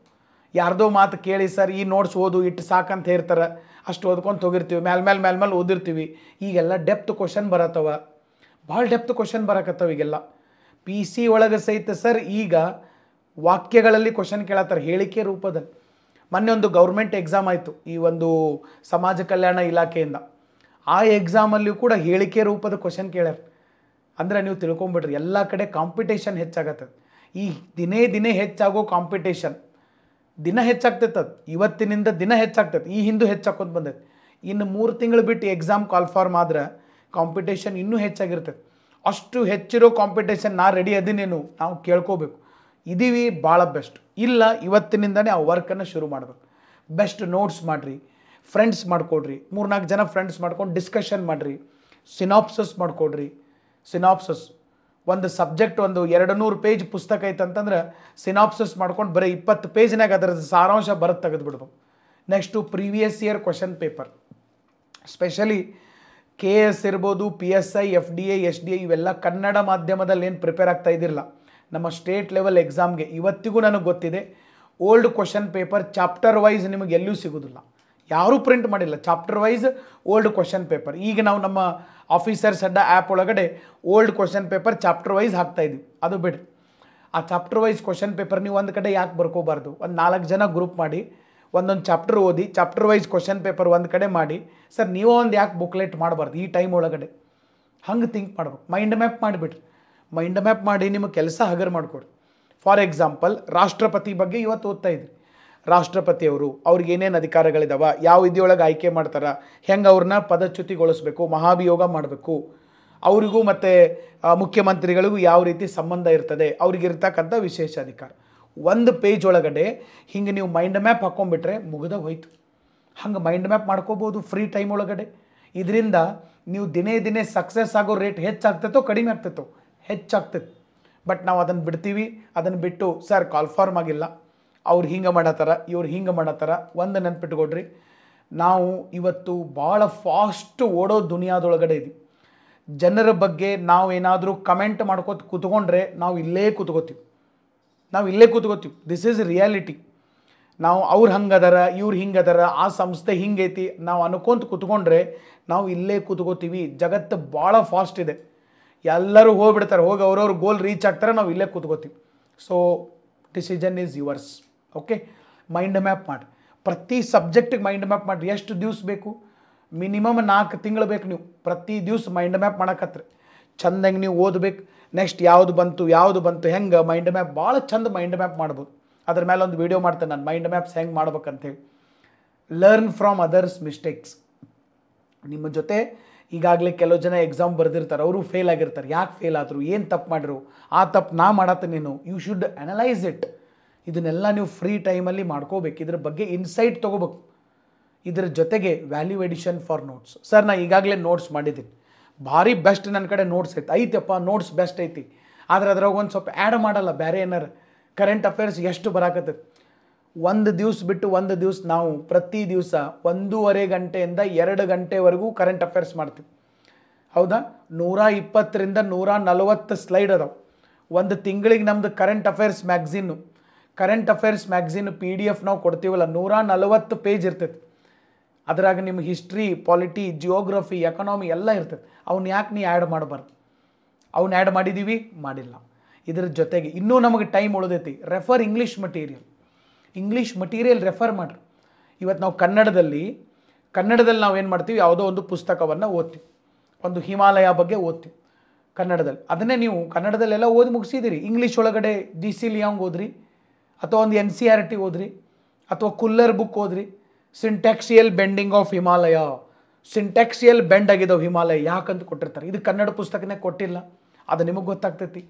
ಯಾರ್ದೋ ಮಾತು ಕೇಳಿ ಸರ್ ಈ ನೋಟ್ಸ್ ಓದು ಇಟ್ಟು ಸಾಕಂತ ಹೇಳ್ತಾರೆ ಅಷ್ಟು ಓದ್ಕೊಂಡು ತೊಗಿರ್ತೀವಿ ಮ್ಯಾಲ ಮ್ಯಾಲ ಮ್ಯಾಲ ಮ್ಯಾಲ ಓದಿರ್ತೀವಿ ಈಗೆಲ್ಲ ಡೆಪ್ತ್ ಕ್ವಶನ್ ಬರತ್ತವ ಭಾಳ ಡೆಪ್ತ್ ಕ್ವಶನ್ ಬರಕತ್ತವ ಈಗೆಲ್ಲ ಪಿ ಸಿ ಒಳಗೆ ಸಹಿತ ಸರ್ ಈಗ ವಾಕ್ಯಗಳಲ್ಲಿ ಕ್ವಶನ್ ಕೇಳತ್ತಾರೆ ಹೇಳಿಕೆ ರೂಪದಲ್ಲಿ ಮೊನ್ನೆ ಒಂದು ಗೌರ್ಮೆಂಟ್ ಎಕ್ಸಾಮ್ ಆಯಿತು ಈ ಒಂದು ಸಮಾಜ ಕಲ್ಯಾಣ ಇಲಾಖೆಯಿಂದ ಆ ಎಕ್ಸಾಮಲ್ಲಿಯೂ ಕೂಡ ಹೇಳಿಕೆ ರೂಪದ ಕ್ವಶನ್ ಕೇಳ್ಯಾರ ಅಂದರೆ ನೀವು ತಿಳ್ಕೊಂಬಿಡ್ರಿ ಎಲ್ಲ ಕಡೆ ಕಾಂಪಿಟೇಷನ್ ಹೆಚ್ಚಾಗತ್ತೆ ಈ ದಿನೇ ದಿನೇ ಹೆಚ್ಚಾಗೋ ಕಾಂಪಿಟೇಷನ್ ದಿನ ಹೆಚ್ಚಾಗ್ತೈತೆ ಅದು ಇವತ್ತಿನಿಂದ ದಿನ ಹೆಚ್ಚಾಗ್ತೈತೆ ಈ ಹಿಂದೂ ಹೆಚ್ಚಾಕೊಂತ ಬಂದೈತೆ ಇನ್ನು ಮೂರು ತಿಂಗಳು ಬಿಟ್ಟು ಎಕ್ಸಾಮ್ ಕಾಲ್ಫಾರ್ಮ್ ಫಾರ್ಮ್ ಆದ್ರೆ ಕಾಂಪಿಟೇಷನ್ ಇನ್ನೂ ಹೆಚ್ಚಾಗಿರ್ತೈತೆ ಅಷ್ಟು ಹೆಚ್ಚಿರೋ ಕಾಂಪಿಟೇಷನ್ ನಾ ರೆಡಿ ಅದಿನೇನು ನಾವು ಕೇಳ್ಕೋಬೇಕು ಇದೀವಿ ಭಾಳ ಬೆಸ್ಟ್ ಇಲ್ಲ ಇವತ್ತಿನಿಂದನೇ ಆ ವರ್ಕನ್ನು ಶುರು ಮಾಡಬೇಕು ಬೆಸ್ಟ್ ನೋಟ್ಸ್ ಮಾಡಿರಿ ಫ್ರೆಂಡ್ಸ್ ಮಾಡಿಕೊಡ್ರಿ ಮೂರ್ನಾಲ್ಕು ಜನ ಫ್ರೆಂಡ್ಸ್ ಮಾಡ್ಕೊಂಡು ಡಿಸ್ಕಷನ್ ಮಾಡಿರಿ ಸಿನಾಪ್ಸಸ್ ಮಾಡಿಕೊಡ್ರಿ ಸಿನಾಪ್ಸಸ್ ಒಂದು ಸಬ್ಜೆಕ್ಟ್ ಒಂದು ಎರಡು ನೂರು ಪೇಜ್ ಪುಸ್ತಕ ಐತಂತಂದ್ರೆ ಸಿನಾಪ್ಸಿಸ್ ಮಾಡ್ಕೊಂಡು ಬರೀ ಇಪ್ಪತ್ತು ಪೇಜ್ನಾಗ ಅದರ ಸಾರಾಂಶ ಬರೋದು ತೆಗೆದುಬಿಡ್ಬೇಕು next previous year question paper specially K S ಇರ್ಬೋದು P S I F D A S D A ಇವೆಲ್ಲ ಕನ್ನಡ ಮಾಧ್ಯಮದಲ್ಲಿ ಏನು ಪ್ರಿಪೇರ್ ಆಗ್ತಾ ಇದ್ದಿರಲ್ಲ ನಮ್ಮ ಸ್ಟೇಟ್ ಲೆವೆಲ್ ಎಕ್ಸಾಮ್ಗೆ ಇವತ್ತಿಗೂ ನನಗೆ ಗೊತ್ತಿದೆ old question paper chapter wise ನಿಮಗೆ ಎಲ್ಲೂ ಸಿಗೋದಿಲ್ಲ ಯಾರೂ ಪ್ರಿಂಟ್ ಮಾಡಿಲ್ಲ chapter wise old question paper ಈಗ ನಾವು ನಮ್ಮ ಆಫೀಸರ್ಸ್ ಅಡ್ಡ ಆ್ಯಪ್ ಒಳಗಡೆ old question paper chapter wise ಹಾಕ್ತಾಯಿದ್ವಿ ಅದು ಬಿಡಿ ಆ ಚಾಪ್ಟರ್ ವೈಸ್ ಕ್ವಶನ್ ಪೇಪರ್ ನೀವು ಒಂದು ಕಡೆ ಯಾಕೆ ಬರ್ಕೋಬಾರ್ದು ಒಂದು ನಾಲ್ಕು ಜನ ಗ್ರೂಪ್ ಮಾಡಿ ಒಂದೊಂದು ಚಾಪ್ಟರ್ ಓದಿ ಚಾಪ್ಟರ್ ವೈಸ್ ಕ್ವಶನ್ ಪೇಪರ್ ಒಂದು ಕಡೆ ಮಾಡಿ ಸರ್ ನೀವು ಒಂದು ಯಾಕೆ ಬುಕ್ಲೆಟ್ ಮಾಡಬಾರ್ದು ಈ ಟೈಮ್ ಒಳಗಡೆ ಹಂಗೆ ಥಿಂಕ್ ಮಾಡ್ಬೇಕು ಮೈಂಡ್ ಮ್ಯಾಪ್ ಮಾಡಿಬಿಡ್ರಿ ಮೈಂಡ್ ಮ್ಯಾಪ್ ಮಾಡಿ ನಿಮ್ಮ ಕೆಲಸ ಹಗರ್ ಮಾಡಿಕೊಡ್ರಿ ಫಾರ್ ಎಕ್ಸಾಂಪಲ್ ರಾಷ್ಟ್ರಪತಿ ಬಗ್ಗೆ ಇವತ್ತು ಓದ್ತಾ ಇದ್ರಿ ರಾಷ್ಟ್ರಪತಿಯವರು ಅವ್ರಿಗೆ ಏನೇನು ಅಧಿಕಾರಗಳಿದಾವ ಯಾವ ಇದೆಯೊಳಗೆ ಆಯ್ಕೆ ಮಾಡ್ತಾರೆ ಹೆಂಗೆ ಅವ್ರನ್ನ ಪದಚ್ಯುತಿಗೊಳಿಸ್ಬೇಕು ಮಹಾಭಿಯೋಗ ಮಾಡಬೇಕು ಅವರಿಗೂ ಮತ್ತು ಮುಖ್ಯಮಂತ್ರಿಗಳಿಗೂ ಯಾವ ರೀತಿ ಸಂಬಂಧ ಇರ್ತದೆ ಅವ್ರಿಗಿರ್ತಕ್ಕಂಥ ವಿಶೇಷ ಅಧಿಕಾರ ಒಂದು ಪೇಜ್ ಒಳಗಡೆ ಹಿಂಗೆ ನೀವು ಮೈಂಡ್ ಮ್ಯಾಪ್ ಹಾಕ್ಕೊಂಬಿಟ್ರೆ ಮುಗಿದ ಹೋಯ್ತು ಹಂಗೆ ಮೈಂಡ್ ಮ್ಯಾಪ್ ಮಾಡ್ಕೋಬೋದು ಫ್ರೀ ಟೈಮ್ ಒಳಗಡೆ ಇದರಿಂದ ನೀವು ದಿನೇ ದಿನೇ ಸಕ್ಸಸ್ ಆಗೋ ರೇಟ್ ಹೆಚ್ಚಾಗ್ತೈತೋ ಕಡಿಮೆ ಆಗ್ತೈತೋ ಹೆಚ್ಚಾಗ್ತೈತೆ ಬಟ್ ನಾವು ಅದನ್ನು ಬಿಡ್ತೀವಿ ಅದನ್ನು ಬಿಟ್ಟು ಸರ್ ಕಾಲ್ಫಾರ್ಮ್ ಆಗಿಲ್ಲ ಅವ್ರು ಹಿಂಗೆ ಮಾಡತ್ತಾರ ಇವ್ರು ಹಿಂಗೆ ಮಾಡತ್ತಾರ ಒಂದು ನೆನ್ಪಿಟ್ಕೊಡ್ರಿ ನಾವು ಇವತ್ತು ಭಾಳ ಫಾಸ್ಟ್ ಓಡೋ ದುನಿಯಾದೊಳಗಡೆ ಇದೆ ಜನರ ಬಗ್ಗೆ ನಾವು ಏನಾದರೂ ಕಮೆಂಟ್ ಮಾಡ್ಕೋತ ಕೂತ್ಕೊಂಡ್ರೆ ನಾವು ಇಲ್ಲೇ ಕೂತ್ಕೋತೀವಿ ನಾವು ಇಲ್ಲೇ ಕೂತ್ಕೋತೀವಿ ದಿಸ್ ಈಸ್ ರಿಯಾಲಿಟಿ ನಾವು ಅವ್ರು ಹಂಗದಾರ ಇವ್ರು ಹಿಂಗದಾರ ಆ ಸಂಸ್ಥೆ ಹಿಂಗೈತಿ ನಾವು ಅನ್ಕೊಂತ ಕೂತ್ಕೊಂಡ್ರೆ ನಾವು ಇಲ್ಲೇ ಕೂತ್ಕೋತೀವಿ ಜಗತ್ತು ಭಾಳ ಫಾಸ್ಟ್ ಇದೆ ಎಲ್ಲರೂ ಹೋಗ್ಬಿಡ್ತಾರೆ ಹೋಗಿ ಅವ್ರವ್ರ ಗೋಲ್ ರೀಚ್ ಆಗ್ತಾರೆ ನಾವು ಇಲ್ಲೇ ಕೂತ್ಕೋತೀವಿ so decision is yours okay mind map ಮಾಡಿ ಪ್ರತಿ ಸಬ್ಜೆಕ್ಟಿಗೆ ಮೈಂಡ್ ಮ್ಯಾಪ್ ಮಾಡಿರಿ ಎಷ್ಟು ದಿವ್ಸ ಬೇಕು ಮಿನಿಮಮ್ ನಾಲ್ಕು ತಿಂಗಳು ಬೇಕು ನೀವು ಪ್ರತಿ ದಿವ್ಸ ಮೈಂಡ್ ಮ್ಯಾಪ್ ಮಾಡಕತ್ರಿ ಚಂದ ಹೆಂಗೆ ನೀವು ಓದಬೇಕು ನೆಕ್ಸ್ಟ್ ಯಾವುದು ಬಂತು ಯಾವುದು ಬಂತು ಹೆಂಗೆ ಮೈಂಡ್ ಮ್ಯಾಪ್ ಭಾಳ ಚಂದ ಮೈಂಡ್ ಮ್ಯಾಪ್ ಮಾಡ್ಬೋದು ಅದ್ರ ಮೇಲೆ ಒಂದು ವೀಡಿಯೋ ಮಾಡ್ತೇನೆ ನಾನು ಮೈಂಡ್ ಮ್ಯಾಪ್ಸ್ ಹೆಂಗೆ ಮಾಡ್ಬೇಕಂತೇಳಿ ಲರ್ನ್ ಫ್ರಮ್ ಅದರ್ಸ್ ಮಿಸ್ಟೇಕ್ಸ್ ನಿಮ್ಮ ಜೊತೆ ಈಗಾಗಲೇ ಕೆಲವು ಜನ ಎಕ್ಸಾಮ್ ಬರೆದಿರ್ತಾರೆ ಅವರು ಫೇಲ್ ಆಗಿರ್ತಾರೆ ಯಾಕೆ ಫೇಲ್ ಆದರು ಏನು ತಪ್ಪು ಮಾಡಿರು ಆ ತಪ್ಪು ನಾ ಮಾಡತ್ತೆ ನೀನು ಯು ಶುಡ್ ಅನಲೈಸ್ ಇಟ್ ಇದನ್ನೆಲ್ಲ ನೀವು ಫ್ರೀ ಟೈಮಲ್ಲಿ ಮಾಡ್ಕೋಬೇಕು ಇದ್ರ ಬಗ್ಗೆ ಇನ್ಸೈಟ್ ತೊಗೋಬೇಕು ಇದರ ಜೊತೆಗೆ value addition for notes sir ನಾನು ಈಗಾಗಲೇ ನೋಟ್ಸ್ ಮಾಡಿದ್ದೀನಿ ಭಾರಿ ಬೆಸ್ಟ್ ನನ್ನ ಕಡೆ ನೋಟ್ಸ್ ಐತೆ ಐತೆಪ್ಪ ನೋಟ್ಸ್ ಬೆಸ್ಟ್ ಐತಿ ಆದರೆ ಅದ್ರಾಗ ಒಂದು ಸ್ವಲ್ಪ ಆ್ಯಡ್ ಮಾಡಲ್ಲ ಬೇರೆ ಏನಾರು ಕರೆಂಟ್ ಅಫೇರ್ಸ್ ಎಷ್ಟು ಬರಾಕತ್ತೆ ಒಂದು ದಿವ್ಸ ಬಿಟ್ಟು ಒಂದು ದಿವ್ಸ ನಾವು ಪ್ರತಿ ದಿವಸ ಒಂದೂವರೆ ಗಂಟೆಯಿಂದ ಎರಡು ಗಂಟೆವರೆಗೂ ಕರೆಂಟ್ ಅಫೇರ್ಸ್ ಮಾಡ್ತೀವಿ ಹೌದಾ ನೂರ ಇಪ್ಪತ್ತರಿಂದ ನೂರ ನಲವತ್ತು ಸ್ಲೈಡ್ ಅದಾವೆ ಒಂದು ತಿಂಗಳಿಗೆ ನಮ್ಮದು current affairs magazine current affairs magazine P D F ನಾವು ಕೊಡ್ತೀವಲ್ಲ ನೂರ ನಲವತ್ತು ಪೇಜ್ ಇರ್ತೈತಿ ಅದರಾಗ ನಿಮ್ಮ ಹಿಸ್ಟ್ರಿ ಪಾಲಿಟಿ ಜಿಯೋಗ್ರಫಿ ಎಕನಾಮಿ ಎಲ್ಲ ಇರ್ತೈತೆ ಅವ್ನ ಯಾಕೆ ನೀ ಆ್ಯಡ್ ಮಾಡಬಾರ್ದು ಅವ್ನ ಆ್ಯಡ್ ಮಾಡಿದ್ದೀವಿ ಮಾಡಿಲ್ಲ ಇದ್ರ ಜೊತೆಗೆ ಇನ್ನೂ ನಮಗೆ ಟೈಮ್ ಉಳಿದೈತಿ refer English material English material refer ಮಾಡ್ರಿ ಇವತ್ತು ನಾವು ಕನ್ನಡದಲ್ಲಿ ಕನ್ನಡದಲ್ಲಿ ನಾವು ಏನು ಮಾಡ್ತೀವಿ ಯಾವುದೋ ಒಂದು ಪುಸ್ತಕವನ್ನು ಓದ್ತೀವಿ ಒಂದು ಹಿಮಾಲಯ ಬಗ್ಗೆ ಓದ್ತೀವಿ ಕನ್ನಡದಲ್ಲಿ ಅದನ್ನೇ ನೀವು ಕನ್ನಡದಲ್ಲೆಲ್ಲ ಓದಿ ಮುಗಿಸಿದ್ದೀರಿ ಇಂಗ್ಲೀಷ್ ಒಳಗಡೆ ಡಿ ಸಿ ಲಿಯಾಂಗ್ ಓದ್ರಿ ಅಥವಾ ಒಂದು ಎನ್ ಸಿ ಆರ್ ಟಿ ಓದ್ರಿ ಅಥವಾ ಕುಲ್ಲರ್ ಬುಕ್ ಓದ್ರಿ syntaxial bending of Himalaya syntaxial bend ಆಗಿದ್ದಾವೆ ಹಿಮಾಲಯ ಯಾಕಂತ ಕೊಟ್ಟಿರ್ತಾರೆ ಇದು ಕನ್ನಡ ಪುಸ್ತಕನೇ ಕೊಟ್ಟಿಲ್ಲ ಅದು ನಿಮಗೆ ಗೊತ್ತಾಗ್ತೈತಿ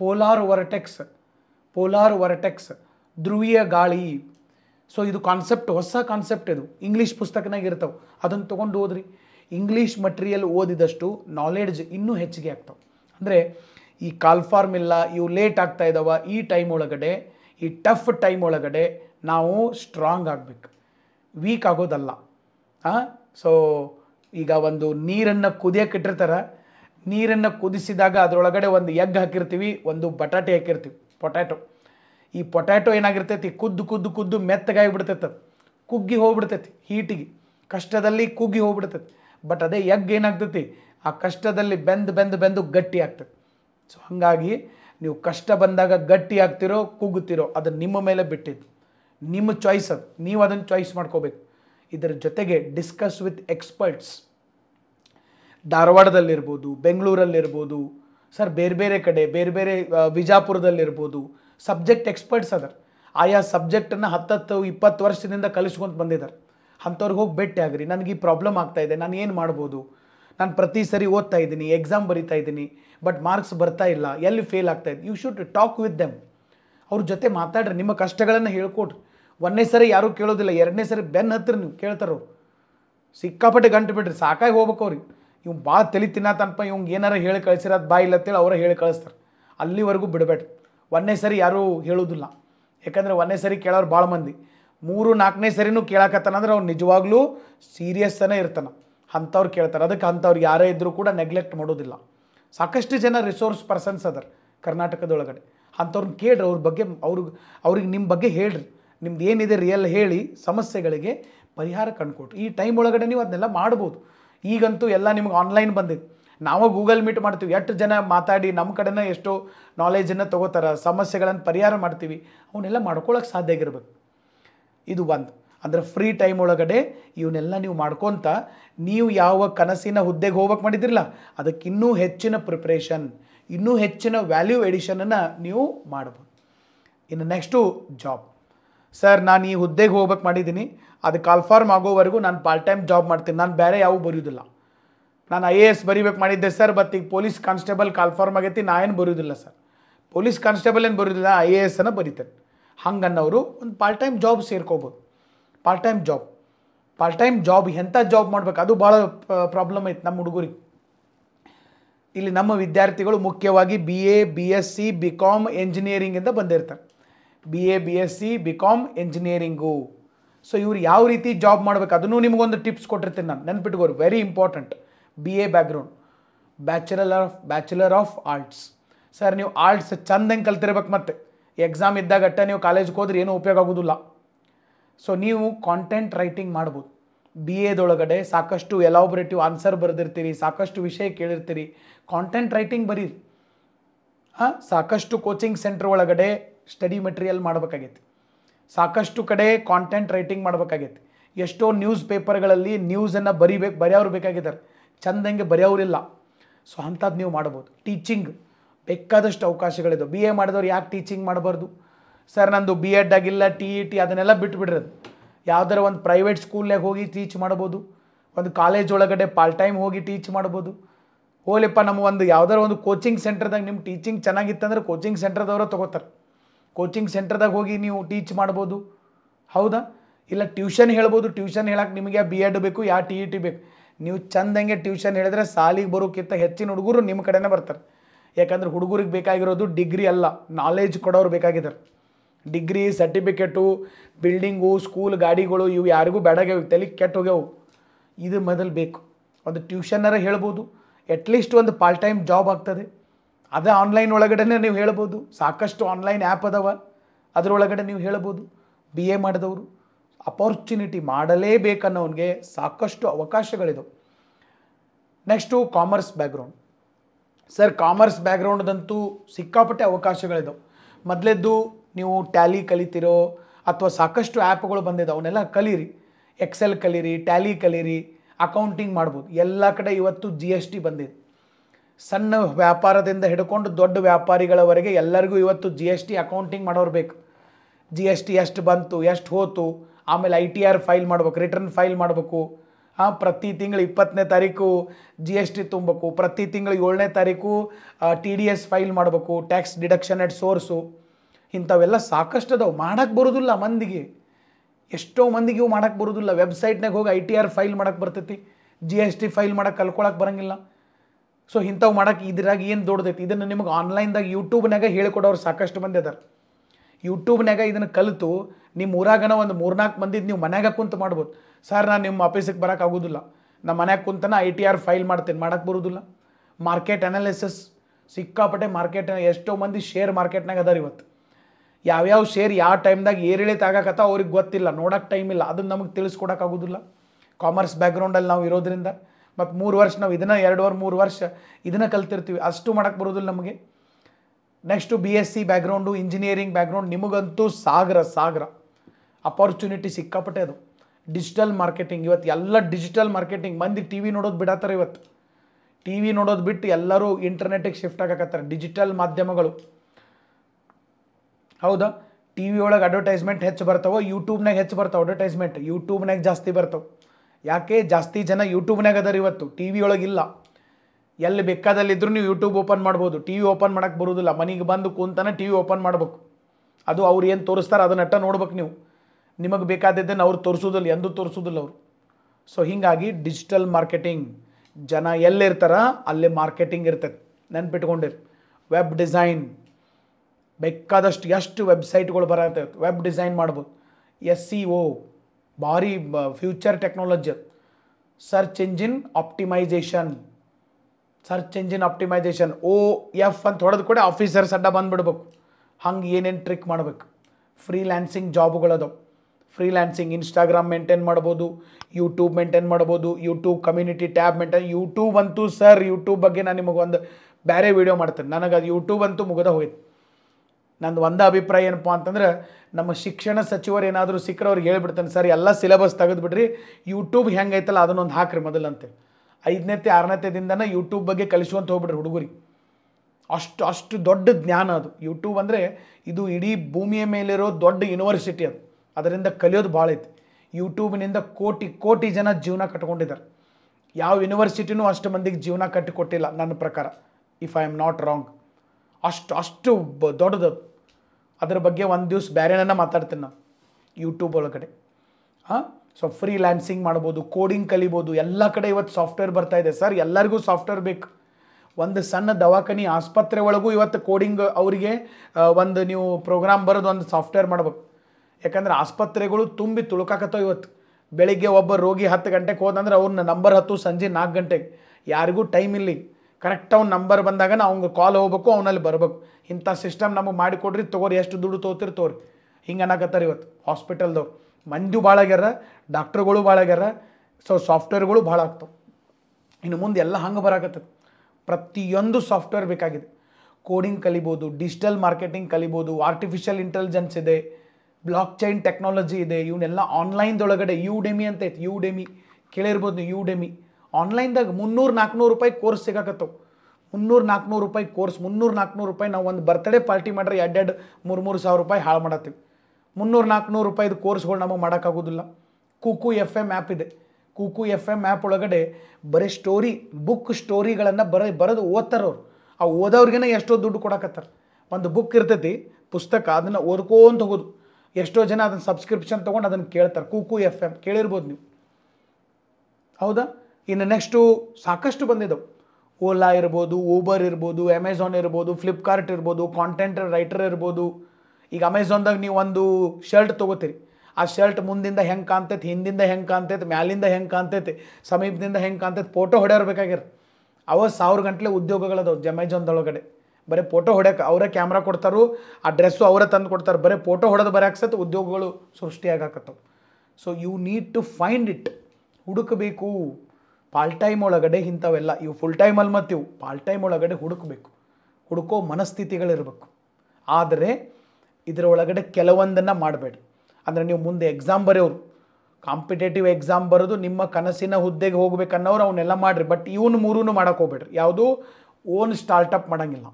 ಪೋಲಾರ್ ವರಟೆಕ್ಸ್ ಪೋಲಾರ್ ವರ್ಟೆಕ್ಸ್ ಧ್ರುವೀಯ ಗಾಳಿ ಸೊ ಇದು ಕಾನ್ಸೆಪ್ಟ್ ಹೊಸ ಕಾನ್ಸೆಪ್ಟ್ ಇದು ಇಂಗ್ಲೀಷ್ ಪುಸ್ತಕನಾಗ ಇರ್ತವೆ ಅದನ್ನು ತೊಗೊಂಡು ಓದ್ರಿ ಇಂಗ್ಲೀಷ್ ಮಟೀರಿಯಲ್ ಓದಿದಷ್ಟು ನಾಲೆಡ್ಜ್ ಇನ್ನೂ ಹೆಚ್ಚಿಗೆ ಆಗ್ತವೆ ಅಂದರೆ ಈ ಕಾಲ್ಫಾರ್ಮ್ ಇಲ್ಲ ಇವು ಲೇಟ್ ಆಗ್ತಾ ಇದ್ದಾವೆ ಈ ಟೈಮ್ ಒಳಗಡೆ ಈ ಟಫ್ ಟೈಮ್ ಒಳಗಡೆ ನಾವು ಸ್ಟ್ರಾಂಗ್ ಆಗಬೇಕು ವೀಕ್ ಆಗೋದಲ್ಲ ಸೊ ಈಗ ಒಂದು ನೀರನ್ನು ಕುದಿಯೋಕೆ ಇಟ್ಟಿರ್ತಾರೆ ನೀರನ್ನು ಕುದಿಸಿದಾಗ ಅದರೊಳಗಡೆ ಒಂದು ಎಗ್ ಹಾಕಿರ್ತೀವಿ ಒಂದು ಬಟಾಟೆ ಹಾಕಿರ್ತೀವಿ ಪೊಟ್ಯಾಟೊ ಈ ಪೊಟ್ಯಾಟೊ ಏನಾಗಿರ್ತೈತಿ ಕುದ್ದು ಕುದ್ದು ಕುದ್ದು ಮೆತ್ತಗಾಗಿ ಬಿಡ್ತೈತೆ ಕುಗ್ಗಿ ಹೋಗ್ಬಿಡ್ತೈತಿ ಹೀಟಿಗೆ ಕಷ್ಟದಲ್ಲಿ ಕುಗ್ಗಿ ಹೋಗ್ಬಿಡ್ತೈತಿ ಬಟ್ ಅದೇ ಎಗ್ ಏನಾಗ್ತೈತಿ ಆ ಕಷ್ಟದಲ್ಲಿ ಬೆಂದು ಬೆಂದು ಬೆಂದು ಗಟ್ಟಿ ಆಗ್ತದೆ ಸೊ ಹಾಗಾಗಿ ನೀವು ಕಷ್ಟ ಬಂದಾಗ ಗಟ್ಟಿ ಆಗ್ತಿರೋ ಕೂಗುತ್ತಿರೋ ಅದು ನಿಮ್ಮ ಮೇಲೆ ಬಿಟ್ಟಿದ್ದು ನಿಮ್ಮ ಚಾಯ್ಸ್ ಅದು ನೀವು ಅದನ್ನು ಚಾಯ್ಸ್ ಮಾಡ್ಕೋಬೇಕು ಇದರ ಜೊತೆಗೆ ಡಿಸ್ಕಸ್ ವಿತ್ ಎಕ್ಸ್ಪರ್ಟ್ಸ್ ಧಾರವಾಡದಲ್ಲಿರ್ಬೋದು ಬೆಂಗಳೂರಲ್ಲಿರ್ಬೋದು ಸರ್ ಬೇರೆ ಬೇರೆ ಕಡೆ ಬೇರೆ ಬೇರೆ ವಿಜಾಪುರದಲ್ಲಿರ್ಬೋದು ಸಬ್ಜೆಕ್ಟ್ ಎಕ್ಸ್ಪರ್ಟ್ಸ್ ಅದರ ಆಯಾ ಸಬ್ಜೆಕ್ಟನ್ನು ಹತ್ತತ್ತು ಇಪ್ಪತ್ತು ವರ್ಷದಿಂದ ಕಲಿಸ್ಕೊಂಡು ಬಂದಿದ್ದಾರೆ ಅಂಥವ್ರಿಗೆ ಹೋಗಿ ಭೇಟಿ ಆಗ್ರಿ ನನಗೆ ಈ ಪ್ರಾಬ್ಲಮ್ ಆಗ್ತಾಯಿದೆ ನಾನು ಏನು ಮಾಡ್ಬೋದು ನಾನು ಪ್ರತಿ ಸರಿ ಓದ್ತಾ ಇದ್ದೀನಿ ಎಕ್ಸಾಮ್ ಬರಿತಾ ಇದ್ದೀನಿ ಬಟ್ ಮಾರ್ಕ್ಸ್ ಬರ್ತಾ ಇಲ್ಲ ಎಲ್ಲಿ ಫೇಲ್ ಆಗ್ತಾ ಇದೆ you should talk with them ಅವ್ರ ಜೊತೆ ಮಾತಾಡ್ರಿ ನಿಮ್ಮ ಕಷ್ಟಗಳನ್ನು ಹೇಳ್ಕೊಡ್ರಿ ಒಂದನೇ ಸರಿ ಯಾರೂ ಕೇಳೋದಿಲ್ಲ ಎರಡನೇ ಸರಿ ಬೆನ್ನ ಹತ್ತಿರ ನೀವು ಕೇಳ್ತಾರೋ ಸಿಕ್ಕಾಪಟ್ಟೆ ಗಂಟು ಬಿಡ್ರಿ ಸಾಕಾಗಿ ಹೋಗ್ಬೇಕು ಅವ್ರಿ ಇವ್ ಭಾಳ ತಲೆ ತಿನ್ನತನಪ್ಪ ಇವಂಗೆ ಏನಾರ ಹೇಳಿ ಕಳಿಸಿರೋದು ಬಾಯಿ ಇಲ್ಲತ್ತೇಳಿ ಅವರೇ ಹೇಳಿ ಕಳಿಸ್ತಾರೆ ಅಲ್ಲಿವರೆಗೂ ಬಿಡಬೇಡ್ರಿ ಒಂದನೇ ಸರಿ ಯಾರೂ ಹೇಳೋದಿಲ್ಲ ಯಾಕಂದರೆ ಒಂದನೇ ಸರಿ ಕೇಳೋರು ಭಾಳ ಮಂದಿ ಮೂರು ನಾಲ್ಕನೇ ಸರಿನೂ ಕೇಳಕತ್ತಾನಂದ್ರೆ ಅವ್ನು ನಿಜವಾಗ್ಲೂ ಸೀರಿಯಸ್ಸನೇ ಇರ್ತಾನೆ ಅಂಥವ್ರು ಕೇಳ್ತಾರೆ ಅದಕ್ಕೆ ಅಂಥವ್ರಿಗೆ ಯಾರೇ ಇದ್ದರೂ ಕೂಡ ನೆಗ್ಲೆಕ್ಟ್ ಮಾಡೋದಿಲ್ಲ ಸಾಕಷ್ಟು ಜನ ರಿಸೋರ್ಸ್ ಪರ್ಸನ್ಸ್ ಅದರ ಕರ್ನಾಟಕದೊಳಗಡೆ ಅಂಥವ್ರನ್ನ ಕೇಳ್ರಿ ಅವ್ರ ಬಗ್ಗೆ ಅವ್ರಿಗೆ ಅವ್ರಿಗೆ ನಿಮ್ಮ ಬಗ್ಗೆ ಹೇಳ್ರಿ ನಿಮ್ದು ಏನಿದೆ ರಿಯಲ್ ಹೇಳಿ ಸಮಸ್ಯೆಗಳಿಗೆ ಪರಿಹಾರ ಕಂಡುಕೊಟ್ರಿ ಈ ಟೈಮ್ ಒಳಗಡೆ ನೀವು ಅದನ್ನೆಲ್ಲ ಮಾಡ್ಬೋದು ಈಗಂತೂ ಎಲ್ಲ ನಿಮ್ಗೆ ಆನ್ಲೈನ್ ಬಂದಿದೆ ನಾವು ಗೂಗಲ್ ಮೀಟ್ ಮಾಡ್ತೀವಿ ಎಷ್ಟು ಜನ ಮಾತಾಡಿ ನಮ್ಮ ಕಡೆನೇ ಎಷ್ಟೋ ನಾಲೆಜನ್ನು ತೊಗೋತಾರೆ ಸಮಸ್ಯೆಗಳನ್ನು ಪರಿಹಾರ ಮಾಡ್ತೀವಿ ಅವನ್ನೆಲ್ಲ ಮಾಡ್ಕೊಳ್ಳೋಕೆ ಸಾಧ್ಯ ಆಗಿರ್ಬೇಕು ಇದು ಒಂದು ಅಂದರೆ ಫ್ರೀ ಟೈಮ್ ಒಳಗಡೆ ಇವನ್ನೆಲ್ಲ ನೀವು ಮಾಡ್ಕೊತ ನೀವು ಯಾವ ಕನಸಿನ ಹುದ್ದೆಗೆ ಹೋಗ್ಬೇಕು ಮಾಡಿದಿರಲ್ಲ ಅದಕ್ಕೆ ಇನ್ನೂ ಹೆಚ್ಚಿನ ಪ್ರಿಪ್ರೇಷನ್ ಇನ್ನೂ ಹೆಚ್ಚಿನ ವ್ಯಾಲ್ಯೂ ಎಡಿಷನನ್ನು ನೀವು ಮಾಡ್ಬೋದು ಇನ್ನು ನೆಕ್ಸ್ಟು ಜಾಬ್ ಸರ್ ನಾನು ಈ ಹುದ್ದೆಗೆ ಹೋಗ್ಬೇಕು ಮಾಡಿದ್ದೀನಿ ಅದು ಕಾಲ್ಫಾರ್ಮ್ ಆಗೋವರೆಗೂ ನಾನು ಪಾರ್ಟ್ ಟೈಮ್ ಜಾಬ್ ಮಾಡ್ತೀನಿ ನಾನು ಬೇರೆ ಯಾವೂ ಬರೆಯೋದಿಲ್ಲ ನಾನು ಐ ಎ ಎಸ್ ಬರಿಬೇಕು ಮಾಡಿದ್ದೆ ಸರ್ ಬತ್ತೀಗ ಪೊಲೀಸ್ ಕಾನ್ಸ್ಟೇಬಲ್ ಕಾಲ್ಫಾರ್ಮ್ ಆಗೈತಿ ನಾ ಏನು ಬರೆಯೋದಿಲ್ಲ ಸರ್ ಪೊಲೀಸ್ ಕಾನ್ಸ್ಟೇಬಲ್ ಏನು ಬರೋದಿಲ್ಲ ಐ ಎ ಎಸ್ ಅನ್ನು ಬರೀತೇನೆ ಹಂಗನ್ನವರು ಒಂದು ಪಾರ್ಟ್ ಟೈಮ್ ಜಾಬ್ ಸೇರ್ಕೋಬೋದು part time job part time job ಎಂಥ ಜಾಬ್ ಮಾಡ್ಬೇಕು ಅದು ಭಾಳ ಪ್ರಾಬ್ಲಮ್ ಐತೆ ನಮ್ಮ ಹುಡುಗರಿಗೆ ಇಲ್ಲಿ ನಮ್ಮ ವಿದ್ಯಾರ್ಥಿಗಳು ಮುಖ್ಯವಾಗಿ B A B S C B com ಎಂಜಿನಿಯರಿಂಗಿಂದ ಬಂದಿರ್ತಾರೆ B A B S C B com engineering so ಇವ್ರು ಯಾವ ರೀತಿ ಜಾಬ್ ಮಾಡಬೇಕು ಅದನ್ನು ನಿಮಗೊಂದು ಟಿಪ್ಸ್ ಕೊಟ್ಟಿರ್ತೀನಿ ನಾನು ನೆನ್ಪಿಟ್ಕೋರು very important B A background bachelor of bachelor of arts sir ನೀವು ಆರ್ಟ್ಸ್ ಚಂದ ಹೆಂಗೆ ಕಲ್ತಿರ್ಬೇಕು ಮತ್ತೆ ಎಕ್ಸಾಮ್ ಇದ್ದಾಗಟ್ಟ ನೀವು ಕಾಲೇಜ್ಗೆ ಹೋದ್ರೆ ಏನೂ ಉಪಯೋಗ ಆಗೋದಿಲ್ಲ ಸೊ ನೀವು ಕಾಂಟೆಂಟ್ ರೈಟಿಂಗ್ ಮಾಡ್ಬೋದು ಬಿ ಎದೊಳಗಡೆ ಸಾಕಷ್ಟು ಎಲಾಬ್ರೇಟಿವ್ ಆನ್ಸರ್ ಬರೆದಿರ್ತೀರಿ ಸಾಕಷ್ಟು ವಿಷಯ ಕೇಳಿರ್ತೀರಿ ಕಾಂಟೆಂಟ್ ರೈಟಿಂಗ್ ಬರೀರಿ ಹಾಂ ಸಾಕಷ್ಟು ಕೋಚಿಂಗ್ ಸೆಂಟರ್ ಒಳಗಡೆ ಸ್ಟಡಿ ಮೆಟೀರಿಯಲ್ ಮಾಡಬೇಕಾಗೈತಿ ಸಾಕಷ್ಟು ಕಡೆ ಕಾಂಟೆಂಟ್ ರೈಟಿಂಗ್ ಮಾಡಬೇಕಾಗೈತಿ ಎಷ್ಟೋ ನ್ಯೂಸ್ ಪೇಪರ್ಗಳಲ್ಲಿ ನ್ಯೂಸನ್ನು ಬರಿಬೇಕು ಬರೆಯೋರು ಬೇಕಾಗಿದ್ದಾರೆ ಚಂದಂಗೆ ಬರೆಯೋರಿಲ್ಲ ಸೊ ಅಂಥದ್ದು ನೀವು ಮಾಡ್ಬೋದು ಟೀಚಿಂಗ್ ಬೇಕಾದಷ್ಟು ಅವಕಾಶಗಳಿದ್ದವು ಬಿ ಎ ಮಾಡಿದವ್ರು ಯಾಕೆ ಟೀಚಿಂಗ್ ಮಾಡಬಾರ್ದು ಸರ್ ನಂದು ಬಿ ಎಡ್ ಆಗಿಲ್ಲ ಟಿ ಇ ಟಿ ಅದನ್ನೆಲ್ಲ ಬಿಟ್ಬಿಡ್ರದು ಯಾವ್ದಾರ ಒಂದು ಪ್ರೈವೇಟ್ ಸ್ಕೂಲ್ನಾಗ ಹೋಗಿ ಟೀಚ್ ಮಾಡ್ಬೋದು ಒಂದು ಕಾಲೇಜ್ ಒಳಗಡೆ ಪಾರ್ಟ್ ಟೈಮ್ ಹೋಗಿ ಟೀಚ್ ಮಾಡ್ಬೋದು ಹೋಲಿಪ್ಪ ನಮ್ಮ ಒಂದು ಯಾವ್ದಾರ ಒಂದು ಕೋಚಿಂಗ್ ಸೆಂಟರ್ದಾಗ ನಿಮ್ಮ ಟೀಚಿಂಗ್ ಚೆನ್ನಾಗಿತ್ತಂದ್ರೆ ಕೋಚಿಂಗ್ ಸೆಂಟರ್ದವರು ತೊಗೋತಾರೆ ಕೋಚಿಂಗ್ ಸೆಂಟರ್ದಾಗ ಹೋಗಿ ನೀವು ಟೀಚ್ ಮಾಡ್ಬೋದು ಹೌದಾ ಇಲ್ಲ ಟ್ಯೂಷನ್ ಹೇಳ್ಬೋದು ಟ್ಯೂಷನ್ ಹೇಳಕ್ಕೆ ನಿಮಗೆ ಬಿ ಎಡ್ ಬೇಕು ಯಾ ಟಿ ಇ ಟಿ ಬೇಕು ನೀವು ಚಂದಂಗೆ ಟ್ಯೂಷನ್ ಹೇಳಿದ್ರೆ ಸಾಲಿಗೆ ಬರೋಕ್ಕಿಂತ ಹೆಚ್ಚಿನ ಹುಡುಗರು ನಿಮ್ಮ ಕಡೆನೇ ಬರ್ತಾರೆ ಯಾಕಂದ್ರೆ ಹುಡುಗರಿಗೆ ಬೇಕಾಗಿರೋದು ಡಿಗ್ರಿ ಅಲ್ಲ ನಾಲೇಜ್ ಕೊಡೋರು ಬೇಕಾಗಿದ್ದಾರೆ ಡಿಗ್ರಿ ಸರ್ಟಿಫಿಕೇಟು ಬಿಲ್ಡಿಂಗು ಸ್ಕೂಲ್ ಗಾಡಿಗಳು ಇವು ಯಾರಿಗೂ ಬೇಡಾಗ್ಯಾವ ತಲೆ ಕೆಟ್ಟ ಹೋಗ್ಯಾವು ಇದು ಮೊದಲು ಬೇಕು ಒಂದು ಟ್ಯೂಷನ್ನರ ಹೇಳ್ಬೋದು ಅಟ್ಲೀಸ್ಟ್ ಒಂದು ಪಾರ್ಟ್ ಟೈಮ್ ಜಾಬ್ ಆಗ್ತದೆ ಅದೇ ಆನ್ಲೈನ್ ಒಳಗಡೆ ನೀವು ಹೇಳ್ಬೋದು ಸಾಕಷ್ಟು ಆನ್ಲೈನ್ ಆ್ಯಪ್ ಅದಾವ ಅದರೊಳಗಡೆ ನೀವು ಹೇಳ್ಬೋದು ಬಿ ಎ ಮಾಡಿದವರು ಅಪಾರ್ಚುನಿಟಿ ಮಾಡಲೇಬೇಕನ್ನೋನಿಗೆ ಸಾಕಷ್ಟು ಅವಕಾಶಗಳಿದವು next commerce background sir commerce ಬ್ಯಾಕ್ಗ್ರೌಂಡ್ದಂತೂ ಸಿಕ್ಕಾಪಟ್ಟೆ ಅವಕಾಶಗಳಿದವು ಮೊದಲೆದ್ದು ನೀವು ಟ್ಯಾಲಿ ಕಲಿತಿರೋ ಅಥವಾ ಸಾಕಷ್ಟು ಆ್ಯಪ್ಗಳು ಬಂದಿದೆ ಅವನ್ನೆಲ್ಲ ಕಲೀರಿ ಎಕ್ಸೆಲ್ ಕಲೀರಿ ಟ್ಯಾಲಿ ಕಲೀರಿ ಅಕೌಂಟಿಂಗ್ ಮಾಡ್ಬೋದು ಎಲ್ಲ ಕಡೆ ಇವತ್ತು ಜಿ ಎಸ್ ಟಿ ಬಂದಿದೆ ಸಣ್ಣ ವ್ಯಾಪಾರದಿಂದ ಹಿಡ್ಕೊಂಡು ದೊಡ್ಡ ವ್ಯಾಪಾರಿಗಳವರೆಗೆ ಎಲ್ಲರಿಗೂ ಇವತ್ತು ಜಿ ಎಸ್ ಟಿ ಅಕೌಂಟಿಂಗ್ ಮಾಡೋರು ಬೇಕು ಜಿ ಎಸ್ ಟಿ ಎಷ್ಟು ಬಂತು ಎಷ್ಟು ಹೋತು ಆಮೇಲೆ ಐ ಟಿ ಆರ್ ಫೈಲ್ ಮಾಡ್ಬೇಕು ರಿಟರ್ನ್ ಫೈಲ್ ಮಾಡಬೇಕು ಹಾಂ ಪ್ರತಿ ತಿಂಗಳು ಇಪ್ಪತ್ತನೇ ತಾರೀಕು ಜಿ ಎಸ್ ಟಿ ತುಂಬಬೇಕು ಪ್ರತಿ ತಿಂಗಳು ಏಳನೇ ತಾರೀಕು ಟಿ ಡಿ ಎಸ್ ಫೈಲ್ ಮಾಡಬೇಕು ಟ್ಯಾಕ್ಸ್ ಡಿಡಕ್ಷನ್ ಎಟ್ ಸೋರ್ಸು ಇಂಥವೆಲ್ಲ ಸಾಕಷ್ಟು ಅದಾವೆ ಮಾಡೋಕ್ಕೆ ಬರೋದಿಲ್ಲ ಮಂದಿಗೆ ಎಷ್ಟೋ ಮಂದಿಗೆ ಇವು ಮಾಡೋಕ್ಕೆ ಬರೋದಿಲ್ಲ ವೆಬ್ಸೈಟ್ನಾಗ ಹೋಗಿ ಐ ಟಿ ಆರ್ ಫೈಲ್ ಮಾಡೋಕ್ಕೆ ಬರ್ತೈತಿ ಜಿ ಎಸ್ ಟಿ ಫೈಲ್ ಮಾಡಕ್ಕೆ ಕಲ್ಕೊಳಕ್ಕೆ ಬರೋಂಗಿಲ್ಲ ಸೊ ಇಂಥವು ಮಾಡೋಕ್ಕೆ ಇದ್ರಾಗ ಏನು ದೊಡ್ಡದೈತಿ ಇದನ್ನು ನಿಮಗೆ ಆನ್ಲೈನ್ದಾಗ ಯೂಟ್ಯೂಬ್ನಾಗ ಹೇಳ್ಕೊಡೋರು ಸಾಕಷ್ಟು ಮಂದಿ ಅದಾರ ಯೂಟ್ಯೂಬ್ನಾಗ ಇದನ್ನು ಕಲಿತು ನಿಮ್ಮ ಊರಾಗನ ಒಂದು ಮೂರ್ನಾಲ್ಕು ಮಂದಿದ್ದು ನೀವು ಮನ್ಯಾಗ ಕುಂತು ಮಾಡ್ಬೋದು ಸರ್ ನಾನು ನಿಮ್ಮ ಆಫೀಸಿಗೆ ಬರೋಕ್ಕಾಗೋದಿಲ್ಲ ನಮ್ಮ ಮನ್ಯಾಗೆ ಕುಂತನ ಐ ಟಿ ಆರ್ ಫೈಲ್ ಮಾಡ್ತೀನಿ ಮಾಡೋಕ್ಕೆ ಬರೋದಿಲ್ಲ ಮಾರ್ಕೆಟ್ ಅನಾಲಿಸಿಸ್ ಸಿಕ್ಕಾಪಟ್ಟೆ ಮಾರ್ಕೆಟ್ ಎಷ್ಟೋ ಮಂದಿ ಶೇರ್ ಮಾರ್ಕೆಟ್ನಾಗ ಅದಾರ ಇವತ್ತು ಯಾವ್ಯಾವ ಶೇರ್ ಯಾವ ಟೈಮ್ದಾಗ ಏರಿಳಿತ ಆಗಕತ್ತ ಅವ್ರಿಗೆ ಗೊತ್ತಿಲ್ಲ ನೋಡೋಕೆ ಟೈಮ್ ಇಲ್ಲ ಅದನ್ನು ನಮಗೆ ತಿಳಿಸ್ಕೊಡೋಕ್ಕಾಗೋದಿಲ್ಲ ಕಾಮರ್ಸ್ ಬ್ಯಾಕ್ಗ್ರೌಂಡಲ್ಲಿ ನಾವು ಇರೋದ್ರಿಂದ ಮತ್ತು ಮೂರು ವರ್ಷ ನಾವು ಇದನ್ನು ವರ್ಷ ಮೂರು ವರ್ಷ ಇದನ್ನು ಕಲ್ತಿರ್ತೀವಿ ಅಷ್ಟು ಮಾಡೋಕ್ಕೆ ಬರೋದಿಲ್ಲ ನಮಗೆ next B S C background engineering background ನಿಮಗಂತೂ ಸಾಗರ ಸಾಗರ ಅಪಾರ್ಚುನಿಟಿ ಸಿಕ್ಕಾಪಟ್ಟೆ ಅದು ಡಿಜಿಟಲ್ ಮಾರ್ಕೆಟಿಂಗ್ ಇವತ್ತು ಎಲ್ಲ ಡಿಜಿಟಲ್ ಮಾರ್ಕೆಟಿಂಗ್ ಮಂದಿ ಟಿ ವಿ ನೋಡೋದು ಬಿಡತ್ತಾರೆ ಇವತ್ತು ಟಿ ವಿ ನೋಡೋದು ಬಿಟ್ಟು ಎಲ್ಲರೂ ಇಂಟರ್ನೆಟಿಗೆ ಶಿಫ್ಟ್ ಆಗಕತ್ತಾರೆ ಡಿಜಿಟಲ್ ಮಾಧ್ಯಮಗಳು ಹೌದಾ ಟಿ ವಿ ಒಳಗೆ ಅಡ್ವರ್ಟೈಸ್ಮೆಂಟ್ ಹೆಚ್ಚು ಬರ್ತಾವೆ ಯೂಟ್ಯೂಬ್ನಾಗ ಹೆಚ್ಚು ಬರ್ತಾವೆ ಅಡ್ವರ್ಟೈಸ್ಮೆಂಟ್ ಯೂಟ್ಯೂಬ್ನಾಗ ಜಾಸ್ತಿ ಬರ್ತಾವೆ ಯಾಕೆ ಜಾಸ್ತಿ ಜನ ಯೂಟ್ಯೂಬ್ನಾಗ ಅದಾರ ಇವತ್ತು ಟಿ ವಿ ಒಳಗಿಲ್ಲ ಎಲ್ಲಿ ಬೇಕಾದಲ್ಲಿದ್ದರೂ ನೀವು ಯೂಟ್ಯೂಬ್ ಓಪನ್ ಮಾಡ್ಬೋದು ಟಿ ವಿ ಓಪನ್ ಮಾಡೋಕ್ಕೆ ಬರೋದಿಲ್ಲ ಮನೆಗೆ ಬಂದು ಕೂತಾನೆ ಟಿ ವಿ ಓಪನ್ ಮಾಡ್ಬೇಕು ಅದು ಅವ್ರು ಏನು ತೋರಿಸ್ತಾರೆ ಅಟ್ಟ ನೋಡ್ಬೇಕು ನೀವು ನಿಮಗೆ ಬೇಕಾದದ್ದನ್ನು ಅವ್ರು ತೋರಿಸೋದಿಲ್ಲ ಎಂದೂ ತೋರಿಸೋದಿಲ್ಲ ಅವರು ಸೊ ಹೀಗಾಗಿ ಡಿಜಿಟಲ್ ಮಾರ್ಕೆಟಿಂಗ್ ಜನ ಎಲ್ಲಿರ್ತಾರ ಅಲ್ಲೇ ಮಾರ್ಕೆಟಿಂಗ್ ಇರ್ತೈತೆ ನೆನ್ಪಿಟ್ಕೊಂಡಿರಿ ವೆಬ್ ಡಿಸೈನ್ ಬೇಕಾದಷ್ಟು ಎಷ್ಟು ವೆಬ್ಸೈಟ್ಗಳು ಬರತ್ತೆ ವೆಬ್ ಡಿಸೈನ್ ಮಾಡ್ಬೋದು ಎಸ್ ಸಿ ಒ ಭಾರಿ future technology search engine optimisation search engine optimisation O F ಅಂತ ಹೊಡೆದು ಕೂಡ ಆಫೀಸರ್ ಅಡ್ಡ ಬಂದುಬಿಡ್ಬೇಕು ಹಂಗೆ ಏನೇನು ಟ್ರಿಕ್ ಮಾಡಬೇಕು freelancing free freelancing Instagram maintain ಮಾಡ್ಬೋದು ಯೂಟ್ಯೂಬ್ ಮೇಂಟೈನ್ ಮಾಡ್ಬೋದು YouTube community tab maintain YouTube ಅಂತೂ ಸರ್ ಯೂಟ್ಯೂಬ್ ಬಗ್ಗೆ ನಾನು ನಿಮಗೆ ಒಂದು ಬೇರೆ ವೀಡಿಯೋ ಮಾಡ್ತೇನೆ ನನಗೆ ಅದು ಯೂಟ್ಯೂಬ್ ಅಂತೂ ಮುಗಿದ ಹೋಯ್ತು ನಂದು ಒಂದು ಅಭಿಪ್ರಾಯ ಏನಪ್ಪ ಅಂತಂದ್ರೆ ನಮ್ಮ ಶಿಕ್ಷಣ ಸಚಿವರು ಏನಾದರೂ ಸಿಕ್ಕರೆ ಅವ್ರಿಗೆ ಹೇಳ್ಬಿಡ್ತಾನೆ ಸರ್ ಎಲ್ಲ ಸಿಲೆಬಸ್ ತೆಗೆದುಬಿಡ್ರಿ ಯೂಟ್ಯೂಬ್ ಹೆಂಗೈತಲ್ಲ ಅದನ್ನೊಂದು ಹಾಕ್ರಿ ಅಂತೇಳಿ ಐದನೇತೆ ಆರನೇತೆದಿಂದನೇ ಯೂಟ್ಯೂಬ್ ಬಗ್ಗೆ ಕಲಿಸುವಂತ ಹೋಗ್ಬಿಡ್ರಿ ಹುಡುಗರಿಗೆ ಅಷ್ಟು ಅಷ್ಟು ದೊಡ್ಡ ಜ್ಞಾನ ಅದು ಯೂಟ್ಯೂಬ್ ಅಂದರೆ ಇದು ಇಡೀ ಭೂಮಿಯ ಮೇಲಿರೋ ದೊಡ್ಡ ಯೂನಿವರ್ಸಿಟಿ ಅದು ಅದರಿಂದ ಕಲಿಯೋದು ಭಾಳ ಐತಿ ಯೂಟ್ಯೂಬ್ನಿಂದ ಕೋಟಿ ಕೋಟಿ ಜನ ಜೀವನ ಕಟ್ಕೊಂಡಿದ್ದಾರೆ ಯಾವ ಯೂನಿವರ್ಸಿಟಿನೂ ಅಷ್ಟು ಮಂದಿಗೆ ಜೀವನ ಕಟ್ಟಿಕೊಟ್ಟಿಲ್ಲ ನನ್ನ ಪ್ರಕಾರ if I am not wrong ಅಷ್ಟು ಅಷ್ಟು ಬ ದೊಡ್ಡದು ಅದ್ರ ಬಗ್ಗೆ ಒಂದು ದಿವ್ಸ ಬೇರೆನೇ ಮಾತಾಡ್ತೀನಿ ನಾವು ಯೂಟ್ಯೂಬ್ ಒಳಗಡೆ ಹಾಂ ಸೊ ಫ್ರೀ ಲ್ಯಾನ್ಸಿಂಗ್ ಮಾಡ್ಬೋದು ಕೋಡಿಂಗ್ ಕಲಿಬೋದು ಎಲ್ಲ ಕಡೆ ಇವತ್ತು ಸಾಫ್ಟ್ವೇರ್ ಬರ್ತಾ ಇದೆ ಸರ್ ಎಲ್ಲರಿಗೂ ಸಾಫ್ಟ್ವೇರ್ ಬೇಕು ಒಂದು ಸಣ್ಣ ದವಾಖಾನಿ ಆಸ್ಪತ್ರೆ ಒಳಗೂ ಇವತ್ತು ಕೋಡಿಂಗ್ ಅವರಿಗೆ ಒಂದು ನೀವು ಪ್ರೋಗ್ರಾಮ್ ಬರೋದು ಒಂದು ಸಾಫ್ಟ್ವೇರ್ ಮಾಡ್ಬೇಕು ಯಾಕಂದ್ರೆ ಆಸ್ಪತ್ರೆಗಳು ತುಂಬಿ ತುಳುಕಾಕತ್ತೋ ಇವತ್ತು ಬೆಳಿಗ್ಗೆ ಒಬ್ಬ ರೋಗಿ ಹತ್ತು ಗಂಟೆಗೆ ಹೋದಂದ್ರೆ ಅವ್ರನ್ನ ನಂಬರ್ ಹತ್ತು ಸಂಜೆ ನಾಲ್ಕು ಗಂಟೆಗೆ ಯಾರಿಗೂ ಟೈಮ್ ಇಲ್ಲಿ ಕರೆಕ್ಟ್ ಅವ್ನ ನಂಬರ್ ಬಂದಾಗ ನಾವು ಅವ್ನಿಗೆ ಕಾಲ್ ಹೋಗ್ಬೇಕು ಅವನಲ್ಲಿ ಬರಬೇಕು ಇಂಥ ಸಿಸ್ಟಮ್ ನಮಗೆ ಮಾಡಿಕೊಡ್ರಿ ತಗೋರಿ ಎಷ್ಟು ದುಡ್ಡು ತೊಗೋತಿರಿ ತೋರಿ ಹಿಂಗೆ ಅನ್ನಕತ್ತಾರ ಇವತ್ತು ಹಾಸ್ಪಿಟಲ್ದವ್ರು ಮಂದಿ ಭಾಳ ಆಗ್ಯಾರ ಡಾಕ್ಟ್ರುಗಳು ಭಾಳ ಆಗ್ಯಾರ ಸೊ ಸಾಫ್ಟ್ವೇರ್ಗಳು ಭಾಳ ಆಗ್ತವೆ ಇನ್ನು ಮುಂದೆ ಎಲ್ಲ ಹಂಗೆ ಬರಕತ್ತ ಪ್ರತಿಯೊಂದು ಸಾಫ್ಟ್ವೇರ್ ಬೇಕಾಗಿದೆ ಕೋಡಿಂಗ್ ಕಲಿಬೋದು ಡಿಜಿಟಲ್ ಮಾರ್ಕೆಟಿಂಗ್ ಕಲಿಬೋದು ಆರ್ಟಿಫಿಷಿಯಲ್ ಇಂಟೆಲಿಜೆನ್ಸ್ ಇದೆ ಬ್ಲಾಕ್ ಚೈನ್ ಟೆಕ್ನಾಲಜಿ ಇದೆ ಇವನ್ನೆಲ್ಲ ಆನ್ಲೈನ್ದೊಳಗಡೆ ಯು ಡೆಮಿ ಅಂತ ಐತೆ ಯು ಡೆಮಿ ಕೇಳಿರ್ಬೋದು ಯು ಡೆಮಿ ಆನ್ಲೈನ್ದಾಗ ಮುನ್ನೂರು ನಾಲ್ಕುನೂರು ರೂಪಾಯಿ ಕೋರ್ಸ್ ಸಿಗಾಕತ್ತವು ಮುನ್ನೂರು ನಾಲ್ಕುನೂರು ರೂಪಾಯಿ ಕೋರ್ಸ್ ಮುನ್ನೂರು ನಾಲ್ಕುನೂರು ರೂಪಾಯಿ ನಾವು ಒಂದು ಬರ್ತ್ಡೇ ಪಾರ್ಟಿ ಮಾಡ್ರೆ ಎರಡೆರಡು ಮೂರು ಮೂರು ಸಾವಿರ ರೂಪಾಯಿ ಹಾಳು ಮಾಡತ್ತೀವಿ ಮುನ್ನೂರು ನಾಲ್ಕುನೂರು ರೂಪಾಯಿದು ಕೋರ್ಸ್ಗಳು ನಮಗೆ ಮಾಡೋಕ್ಕಾಗೋದಿಲ್ಲ ಕುಕು ಎಫ್ ಎಮ್ ಆ್ಯಪ್ ಇದೆ ಕುಕು ಎಫ್ ಎಮ್ ಆ್ಯಪ್ ಒಳಗಡೆ ಬರೀ ಸ್ಟೋರಿ ಬುಕ್ ಸ್ಟೋರಿಗಳನ್ನು ಬರ ಬರೆದು ಓದ್ತಾರವ್ರು ಆ ಓದೋರಿಗೇನೆ ಎಷ್ಟೋ ದುಡ್ಡು ಕೊಡಕತ್ತಾರೆ ಒಂದು ಬುಕ್ ಇರ್ತೈತಿ ಪುಸ್ತಕ ಅದನ್ನು ಓದ್ಕೋಂತ ಹೋಗೋದು ಎಷ್ಟೋ ಜನ ಅದನ್ನು ಸಬ್ಸ್ಕ್ರಿಪ್ಷನ್ ತೊಗೊಂಡು ಅದನ್ನು ಕೇಳ್ತಾರೆ ಕುಕು ಎಫ್ ಎಮ್ ಕೇಳಿರ್ಬೋದು ನೀವು ಹೌದಾ ಇನ್ನು ನೆಕ್ಸ್ಟು ಸಾಕಷ್ಟು ಬಂದಿದ್ದವು ಓಲಾ ಇರ್ಬೋದು ಊಬರ್ ಇರ್ಬೋದು ಅಮೆಝಾನ್ ಇರ್ಬೋದು ಫ್ಲಿಪ್ಕಾರ್ಟ್ ಇರ್ಬೋದು ಕಾಂಟೆಂಟ್ ರೈಟರ್ ಇರ್ಬೋದು ಈಗ ಅಮೆಝಾನ್ದಾಗ ನೀವು ಒಂದು ಶರ್ಟ್ ತೊಗೋತೀರಿ ಆ ಶರ್ಟ್ ಮುಂದಿಂದ ಹೆಂಗೆ ಕಾಣ್ತೈತೆ ಹಿಂದಿಂದ ಹೆಂಗೆ ಕಾಣ್ತೈತೆ ಮ್ಯಾಲಿಂದ ಹೆಂಗೆ ಕಾಣ್ತೈತೆ ಸಮೀಪದಿಂದ ಹೆಂಗೆ ಕಾಣ್ತೈತೆ ಫೋಟೋ ಹೊಡೆಯರ್ಬೇಕಾಗಿರ ಅವ ಸಾವಿರ ಗಂಟ್ಲೆ ಉದ್ಯೋಗಗಳದವು ಅಮೆಝಾನ್ದೊಳಗಡೆ ಬರೀ ಫೋಟೋ ಹೊಡ್ಯಕ್ಕೆ ಅವರೇ ಕ್ಯಾಮ್ರಾ ಕೊಡ್ತಾರು ಆ ಡ್ರೆಸ್ಸು ಅವರೇ ತಂದು ಕೊಡ್ತಾರೆ ಬರೀ ಫೋಟೋ ಹೊಡೆದು ಬರೋಕ್ಸತ್ ಉದ್ಯೋಗಗಳು ಸೃಷ್ಟಿಯಾಗಕತ್ತವು so you need to find it ಹುಡುಕಬೇಕು ಪಾರ್ಟ್ ಟೈಮ್ ಒಳಗಡೆ ಇಂಥವೆಲ್ಲ ಇವು ಫುಲ್ ಟೈಮಲ್ಲಿ ಮತ್ತು ಇವು ಪಾರ್ಟ್ ಟೈಮ್ ಒಳಗಡೆ ಹುಡುಕಬೇಕು ಹುಡುಕೋ ಮನಸ್ಥಿತಿಗಳಿರಬೇಕು ಆದರೆ ಇದರ ಒಳಗಡೆ ಕೆಲವೊಂದನ್ನು ಮಾಡಬೇಡಿ ಅಂದರೆ ನೀವು ಮುಂದೆ ಎಕ್ಸಾಮ್ ಬರೆಯೋರು ಕಾಂಪಿಟೇಟಿವ್ ಎಕ್ಸಾಮ್ ಬರೋದು ನಿಮ್ಮ ಕನಸಿನ ಹುದ್ದೆಗೆ ಹೋಗ್ಬೇಕನ್ನೋರು ಅವನ್ನೆಲ್ಲ ಮಾಡಿರಿ ಬಟ್ ಇವನು ಮೂರೂ ಮಾಡೋಕೆ ಹೋಗ್ಬೇಡ್ರಿ ಯಾವುದು ಓನ್ ಸ್ಟಾರ್ಟಪ್ ಮಾಡೋಂಗಿಲ್ಲ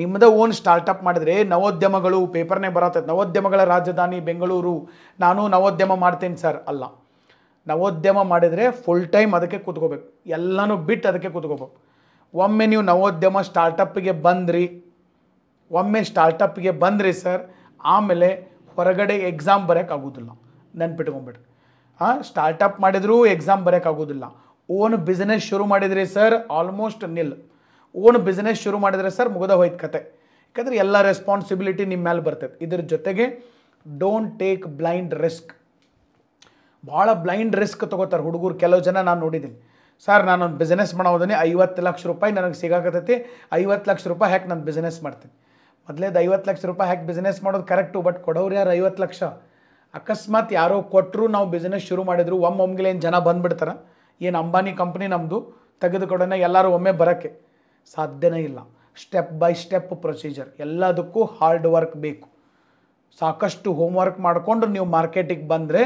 ನಿಮ್ಮದ ಓನ್ ಸ್ಟಾರ್ಟಪ್ ಮಾಡಿದ್ರೆ ನವೋದ್ಯಮಗಳು ಪೇಪರ್ನೇ ಬರತ್ತೈತೆ ನವೋದ್ಯಮಗಳ ರಾಜಧಾನಿ ಬೆಂಗಳೂರು ನಾನು ನವೋದ್ಯಮ ಮಾಡ್ತೇನೆ ಸರ್ ಅಲ್ಲ ನವೋದ್ಯಮ ಮಾಡಿದರೆ ಫುಲ್ ಟೈಮ್ ಅದಕ್ಕೆ ಕೂತ್ಕೋಬೇಕು ಎಲ್ಲನೂ ಬಿಟ್ಟು ಅದಕ್ಕೆ ಕೂತ್ಕೋಬೇಕು ಒಮ್ಮೆ ನೀವು ನವೋದ್ಯಮ ಸ್ಟಾರ್ಟಪ್ಪಿಗೆ ಬಂದ್ರಿ ಒಮ್ಮೆ ಸ್ಟಾರ್ಟಪ್ಗೆ ಬಂದ್ರಿ ಸರ್ ಆಮೇಲೆ ಹೊರಗಡೆ ಎಕ್ಸಾಮ್ ಬರೋಕ್ಕಾಗೋದಿಲ್ಲ ನೆನ್ಪಿಟ್ಕೊಂಬಿಟ್ರಿ ಹಾಂ ಸ್ಟಾರ್ಟಪ್ ಮಾಡಿದರೂ ಎಕ್ಸಾಮ್ ಬರೋಕ್ಕಾಗೋದಿಲ್ಲ ಓನ್ ಬಿಸ್ನೆಸ್ ಶುರು ಮಾಡಿದ್ರಿ sir almost nil own business ಶುರು ಮಾಡಿದರೆ ಸರ್ ಮುಗಿದ ಹೋಯ್ತು ಕತೆ ಯಾಕಂದರೆ ಎಲ್ಲ ರೆಸ್ಪಾನ್ಸಿಬಿಲಿಟಿ ನಿಮ್ಮ ಮೇಲೆ ಬರ್ತೈತೆ ಇದ್ರ ಜೊತೆಗೆ ಡೋಂಟ್ ಟೇಕ್ ಬ್ಲೈಂಡ್ ರಿಸ್ಕ್ ಭಾಳ ಬ್ಲೈಂಡ್ ರಿಸ್ಕ್ ತೊಗೋತಾರೆ ಹುಡುಗರು ಕೆಲವು ಜನ ನಾನು ನೋಡಿದ್ದೀನಿ ಸರ್ ನಾನೊಂದು ಬಿಸ್ನೆಸ್ ಮಾಡೋದನ್ನೇ ಐವತ್ತು ಲಕ್ಷ ರೂಪಾಯಿ ನನಗೆ ಸಿಗಾಕತ್ತೈತಿ ಐವತ್ತು ಲಕ್ಷ ರೂಪಾಯಿ ಹ್ಯಾಕೆ ನಾನು ಬಿಸ್ನೆಸ್ ಮಾಡ್ತೀನಿ ಮೊದಲೇದು ಐವತ್ತು ಲಕ್ಷ ರೂಪಾಯಿ ಹ್ಯಾಕೆ ಬಿಸ್ನೆಸ್ ಮಾಡೋದು ಕರೆಕ್ಟು ಬಟ್ ಕೊಡೋರು ಯಾರು ಐವತ್ತು ಲಕ್ಷ ಅಕಸ್ಮಾತ್ ಯಾರೋ ಕೊಟ್ಟರು ನಾವು ಬಿಸ್ನೆಸ್ ಶುರು ಮಾಡಿದ್ರು ಒಮ್ಮೊಮ್ಮಿಲೆ ಏನು ಜನ ಬಂದುಬಿಡ್ತಾರೆ ಏನು ಅಂಬಾನಿ ಕಂಪ್ನಿ ನಮ್ಮದು ತೆಗೆದುಕೊಡೋಣ ಎಲ್ಲರೂ ಒಮ್ಮೆ ಬರೋಕ್ಕೆ ಸಾಧ್ಯನೇ ಇಲ್ಲ ಸ್ಟೆಪ್ ಬೈ ಸ್ಟೆಪ್ ಪ್ರೊಸೀಜರ್ ಎಲ್ಲದಕ್ಕೂ ಹಾರ್ಡ್ ವರ್ಕ್ ಬೇಕು ಸಾಕಷ್ಟು ಹೋಮ್ವರ್ಕ್ ಮಾಡಿಕೊಂಡು ನೀವು ಮಾರ್ಕೆಟಿಗೆ ಬಂದರೆ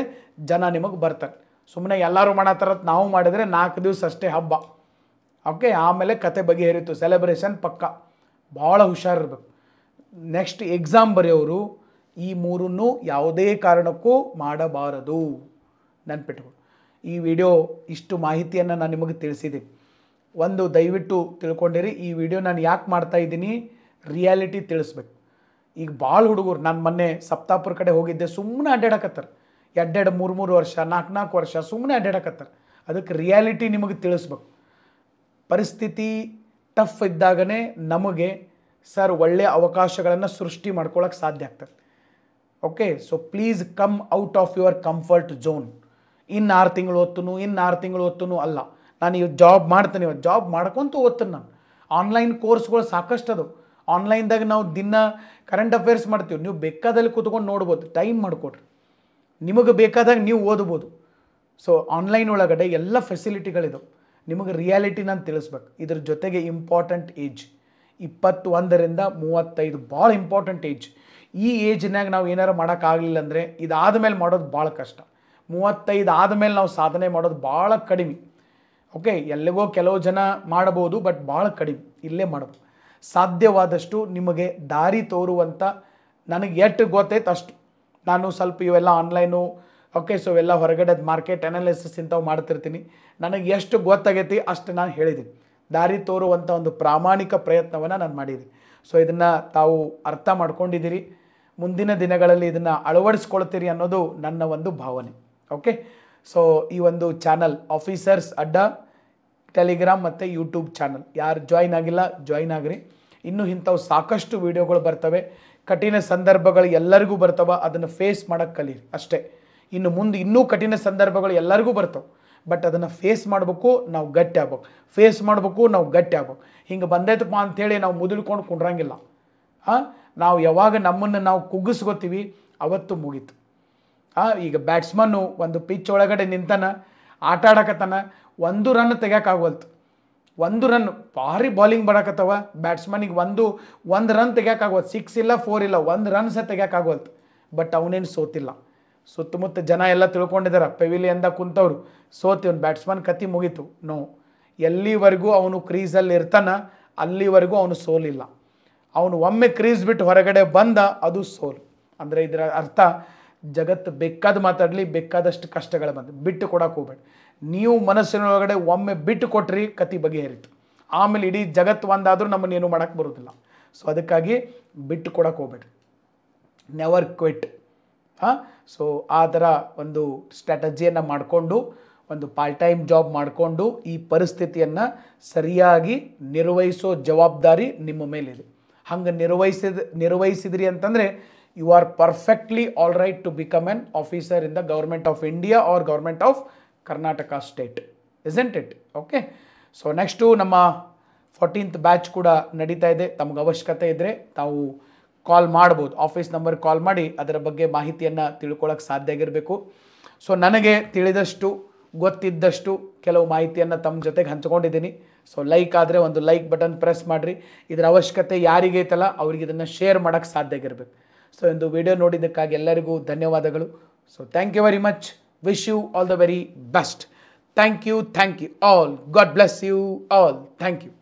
ಜನ ನಿಮಗೆ ಬರ್ತಾರೆ ಸುಮ್ಮನೆ ಎಲ್ಲರೂ ಮಾಡತ್ತಾರತ್ ನಾವು ಮಾಡಿದರೆ ನಾಲ್ಕು ದಿವಸ ಅಷ್ಟೇ ಹಬ್ಬ ಓಕೆ ಆಮೇಲೆ ಕತೆ ಬಗೆಹರಿತು ಸೆಲೆಬ್ರೇಷನ್ ಪಕ್ಕ ಭಾಳ ಹುಷಾರಿರ್ಬೇಕು ನೆಕ್ಸ್ಟ್ ಎಕ್ಸಾಮ್ ಬರೆಯೋರು ಈ ಮೂರನ್ನು ಯಾವುದೇ ಕಾರಣಕ್ಕೂ ಮಾಡಬಾರದು ನೆನ್ಪಿಟ್ಕೊಂಡು ಈ ವಿಡಿಯೋ ಇಷ್ಟು ಮಾಹಿತಿಯನ್ನು ನಾನು ನಿಮಗೆ ತಿಳಿಸಿದ್ದೀನಿ ಒಂದು ದಯವಿಟ್ಟು ತಿಳ್ಕೊಂಡಿರಿ ಈ ವಿಡಿಯೋ ನಾನು ಯಾಕೆ ಮಾಡ್ತಾಯಿದ್ದೀನಿ ರಿಯಾಲಿಟಿ ತಿಳಿಸ್ಬೇಕು ಈಗ ಭಾಳ ಹುಡುಗರು ನಾನು ಮೊನ್ನೆ ಸಪ್ತಾಪುರ ಕಡೆ ಹೋಗಿದ್ದೆ ಸುಮ್ಮನೆ ಅಡ್ಡಾಡಕತ್ತಾರೆ ಎರಡೆರಡು ಮೂರು ಮೂರು ವರ್ಷ ನಾಲ್ಕು ನಾಲ್ಕು ವರ್ಷ ಸುಮ್ಮನೆ ಅಡ್ಡಾಡಕತ್ತಾರ ಅದಕ್ಕೆ ರಿಯಾಲಿಟಿ ನಿಮಗೆ ತಿಳಿಸ್ಬೇಕು ಪರಿಸ್ಥಿತಿ ಟಫ್ ಇದ್ದಾಗನೇ ನಮಗೆ ಸರ್ ಒಳ್ಳೆಯ ಅವಕಾಶಗಳನ್ನು ಸೃಷ್ಟಿ ಮಾಡ್ಕೊಳಕ್ಕೆ ಸಾಧ್ಯ ಆಗ್ತದೆ okay so please come out of your comfort zone ಇನ್ನು ಆರು ತಿಂಗಳು ಓದ್ತು ಇನ್ನು ಆರು ತಿಂಗಳು ಓದ್ತನು ಅಲ್ಲ ನಾನು ಇವತ್ತು ಜಾಬ್ ಮಾಡ್ತೇನೆ ಇವತ್ತು ಜಾಬ್ ಮಾಡ್ಕೊಂತೂ ಓದ್ತೇನೆ ನಾನು ಆನ್ಲೈನ್ ಕೋರ್ಸ್ಗಳು ಸಾಕಷ್ಟು ಅದು ಆನ್ಲೈನ್ದಾಗ ನಾವು ದಿನ ಕರೆಂಟ್ ಅಫೇರ್ಸ್ ಮಾಡ್ತೀವಿ ನೀವು ಬೇಕಾದಲ್ಲಿ ಕೂತ್ಕೊಂಡು ನೋಡ್ಬೋದು ಟೈಮ್ ಮಾಡಿಕೊಡ್ರಿ ನಿಮಗೆ ಬೇಕಾದಾಗ ನೀವು ಓದ್ಬೋದು ಸೊ ಆನ್ಲೈನ್ ಒಳಗಡೆ ಎಲ್ಲ ಫೆಸಿಲಿಟಿಗಳಿದಾವೆ ನಿಮಗೆ ರಿಯಾಲಿಟಿ ನಾನು ತಿಳಿಸ್ಬೇಕು ಇದ್ರ ಜೊತೆಗೆ ಇಂಪಾರ್ಟೆಂಟ್ ಏಜ್ ಇಪ್ಪತ್ತೊಂದರಿಂದ ಮೂವತ್ತೈದು ಭಾಳ ಇಂಪಾರ್ಟೆಂಟ್ ಏಜ್ ಈ ಏಜ್ನಾಗ ನಾವು ಏನಾರು ಮಾಡೋಕ್ಕಾಗಲಿಲ್ಲ ಅಂದರೆ ಇದಾದ ಮೇಲೆ ಮಾಡೋದು ಭಾಳ ಕಷ್ಟ ಮೂವತ್ತೈದು ಆದಮೇಲೆ ನಾವು ಸಾಧನೆ ಮಾಡೋದು ಭಾಳ ಕಡಿಮೆ ಓಕೆ ಎಲ್ಲಿಗೋ ಕೆಲವು ಜನ ಮಾಡ್ಬೋದು ಬಟ್ ಭಾಳ ಕಡಿಮೆ ಇಲ್ಲೇ ಮಾಡ್ಬೋದು ಸಾಧ್ಯವಾದಷ್ಟು ನಿಮಗೆ ದಾರಿ ತೋರುವಂಥ ನನಗೆ ಎಷ್ಟು ಗೊತ್ತೈತೆ ಅಷ್ಟು ನಾನು ಸ್ವಲ್ಪ ಇವೆಲ್ಲ ಆನ್ಲೈನು ಓಕೆ ಸೊ ಇವೆಲ್ಲ ಹೊರಗಡೆ ಮಾರ್ಕೆಟ್ ಅನಾಲಿಸಿಸ್ ಇಂಥವು ಮಾಡ್ತಿರ್ತೀನಿ ನನಗೆ ಎಷ್ಟು ಗೊತ್ತಾಗೈತಿ ಅಷ್ಟು ನಾನು ಹೇಳಿದ್ದೀನಿ ದಾರಿ ತೋರುವಂಥ ಒಂದು ಪ್ರಾಮಾಣಿಕ ಪ್ರಯತ್ನವನ್ನು ನಾನು ಮಾಡಿದ್ದೀನಿ ಸೊ ಇದನ್ನು ತಾವು ಅರ್ಥ ಮಾಡ್ಕೊಂಡಿದ್ದೀರಿ ಮುಂದಿನ ದಿನಗಳಲ್ಲಿ ಇದನ್ನು ಅಳವಡಿಸ್ಕೊಳ್ತೀರಿ ಅನ್ನೋದು ನನ್ನ ಒಂದು ಭಾವನೆ ಓಕೆ ಸೊ ಈ ಒಂದು ಚಾನಲ್ ಆಫೀಸರ್ಸ್ ಅಡ್ಡ ಟೆಲಿಗ್ರಾಮ್ ಮತ್ತು ಯೂಟ್ಯೂಬ್ ಚಾನಲ್ ಯಾರು ಜಾಯ್ನ್ ಆಗಿಲ್ಲ ಜಾಯ್ನ್ ಆಗಿರಿ ಇನ್ನೂ ಇಂಥವು ಸಾಕಷ್ಟು ವೀಡಿಯೋಗಳು ಬರ್ತವೆ ಕಠಿಣ ಸಂದರ್ಭಗಳು ಎಲ್ಲರಿಗೂ ಬರ್ತವೆ ಅದನ್ನು ಫೇಸ್ ಮಾಡೋಕ್ಕೆ ಕಲೀರಿ ಅಷ್ಟೇ ಇನ್ನು ಮುಂದೆ ಇನ್ನೂ ಕಠಿಣ ಸಂದರ್ಭಗಳು ಎಲ್ಲರಿಗೂ ಬರ್ತವೆ ಬಟ್ ಅದನ್ನು ಫೇಸ್ ಮಾಡಬೇಕು ನಾವು ಗಟ್ಟಿ ಆಗ್ಬೇಕು ಫೇಸ್ ಮಾಡಬೇಕು ನಾವು ಗಟ್ಟಿ ಆಗ್ಬೇಕು ಹಿಂಗೆ ಬಂದೈತಪ್ಪ ಅಂಥೇಳಿ ನಾವು ಮುದುಳ್ಕೊಂಡು ಕುಂಡ್ರಂಗಿಲ್ಲ ಹಾಂ ನಾವು ಯಾವಾಗ ನಮ್ಮನ್ನು ನಾವು ಕುಗ್ಗಿಸ್ಕೋತೀವಿ ಅವತ್ತು ಮುಗೀತು ಹಾಂ ಈಗ ಬ್ಯಾಟ್ಸ್ಮನ್ನು ಒಂದು ಪಿಚ್ ಒಳಗಡೆ ನಿಂತಾನ ಆಟ ಆಡಕತ್ತಾನ ಒಂದು ರನ್ ತೆಗಿಯೋಕ್ಕಾಗೋಲ್ತು ಒಂದು ರನ್ ಭಾರಿ ಬಾಲಿಂಗ್ ಬರಕತ್ತವ ಬ್ಯಾಟ್ಸ್ಮನಿಗೆ ಒಂದು ಒಂದು ರನ್ ತೆಗಿಯೋಕ್ಕಾಗೋದು ಸಿಕ್ಸ್ ಇಲ್ಲ ಫೋರ್ ಇಲ್ಲ ಒಂದು ರನ್ ಸಹ ತೆಗಿಯೋಕ್ಕಾಗೋಲ್ತು ಬಟ್ ಅವನೇನು ಸೋತಿಲ್ಲ ಸುತ್ತಮುತ್ತ ಜನ ಎಲ್ಲ ತಿಳ್ಕೊಂಡಿದ್ದಾರೆ ಪೆವಿಲಿಯಂದ ಕುಂತವ್ರು ಸೋತಿವ್ನು ಬ್ಯಾಟ್ಸ್ಮನ್ ಕತಿ ಮುಗೀತು ನೋ ಎಲ್ಲಿವರೆಗೂ ಅವನು ಕ್ರೀಸಲ್ಲಿ ಇರ್ತಾನ ಅಲ್ಲಿವರೆಗೂ ಅವನು ಸೋಲಿಲ್ಲ ಅವನು ಒಮ್ಮೆ ಕ್ರೀಸ್ ಬಿಟ್ಟು ಹೊರಗಡೆ ಬಂದ ಅದು ಸೋಲು ಅಂದರೆ ಇದರ ಅರ್ಥ ಜಗತ್ತು ಬೇಕಾದ ಮಾತಾಡಲಿ ಬೇಕಾದಷ್ಟು ಕಷ್ಟಗಳು ಬಂದು ಬಿಟ್ಟು ಕೊಡೋಕೆ ಹೋಗ್ಬೇಡಿ ನೀವು ಮನಸ್ಸಿನೊಳಗಡೆ ಒಮ್ಮೆ ಬಿಟ್ಟು ಕೊಟ್ರಿ ಕತಿ ಬಗೆಹರಿತು ಆಮೇಲೆ ಇಡೀ ಜಗತ್ತು ಒಂದಾದರೂ ಏನು ಮಾಡೋಕ್ಕೆ ಬರೋದಿಲ್ಲ ಸೊ ಅದಕ್ಕಾಗಿ ಬಿಟ್ಟು ಕೊಡೋಕೆ ಹೋಗ್ಬೇಡ್ರಿ ನೆವರ್ ಕ್ವಿಟ್ ಹಾಂ ಸೊ ಆ ಥರ ಒಂದು ಸ್ಟ್ರಾಟಜಿಯನ್ನು ಮಾಡಿಕೊಂಡು ಒಂದು ಪಾರ್ಟ್ ಟೈಮ್ ಜಾಬ್ ಮಾಡಿಕೊಂಡು ಈ ಪರಿಸ್ಥಿತಿಯನ್ನು ಸರಿಯಾಗಿ ನಿರ್ವಹಿಸೋ ಜವಾಬ್ದಾರಿ ನಿಮ್ಮ ಮೇಲಿದೆ ಹಂಗೆ ನಿರ್ವಹಿಸಿದ ನಿರ್ವಹಿಸಿದ್ರಿ ಅಂತಂದರೆ you are perfectly all right to become an officer in the government of India or government of Karnataka state isn't it okay so next ನಮ್ಮ ಫೋರ್ಟೀನ್ತ್ ಬ್ಯಾಚ್ ಕೂಡ ನಡೀತಾ ಇದೆ ತಮಗೆ ಅವಶ್ಯಕತೆ ಇದ್ದರೆ ತಾವು ಕಾಲ್ ಮಾಡ್ಬೋದು ಆಫೀಸ್ ನಂಬರ್ ಕಾಲ್ ಮಾಡಿ ಅದರ ಬಗ್ಗೆ ಮಾಹಿತಿಯನ್ನು ತಿಳ್ಕೊಳ್ಳೋಕೆ ಸಾಧ್ಯ ಆಗಿರಬೇಕು ಸೊ ನನಗೆ ತಿಳಿದಷ್ಟು ಗೊತ್ತಿದ್ದಷ್ಟು ಕೆಲವು ಮಾಹಿತಿಯನ್ನು ತಮ್ಮ ಜೊತೆಗೆ ಹಂಚ್ಕೊಂಡಿದ್ದೀನಿ ಸೊ ಲೈಕ್ ಆದರೆ ಒಂದು ಲೈಕ್ ಬಟನ್ ಪ್ರೆಸ್ ಮಾಡಿರಿ ಇದರ ಅವಶ್ಯಕತೆ ಯಾರಿಗೆ ಐತಲ್ಲ ಅವ್ರಿಗೆ ಇದನ್ನು ಶೇರ್ ಮಾಡೋಕ್ಕೆ ಸಾಧ್ಯ ಆಗಿರಬೇಕು ಸೊ ಒಂದು ವಿಡಿಯೋ ನೋಡಿದ್ದಕ್ಕಾಗಿ ಎಲ್ಲರಿಗೂ ಧನ್ಯವಾದಗಳು so thank you very much Wish you all the very best. Thank you, thank you all. God bless you all. Thank you.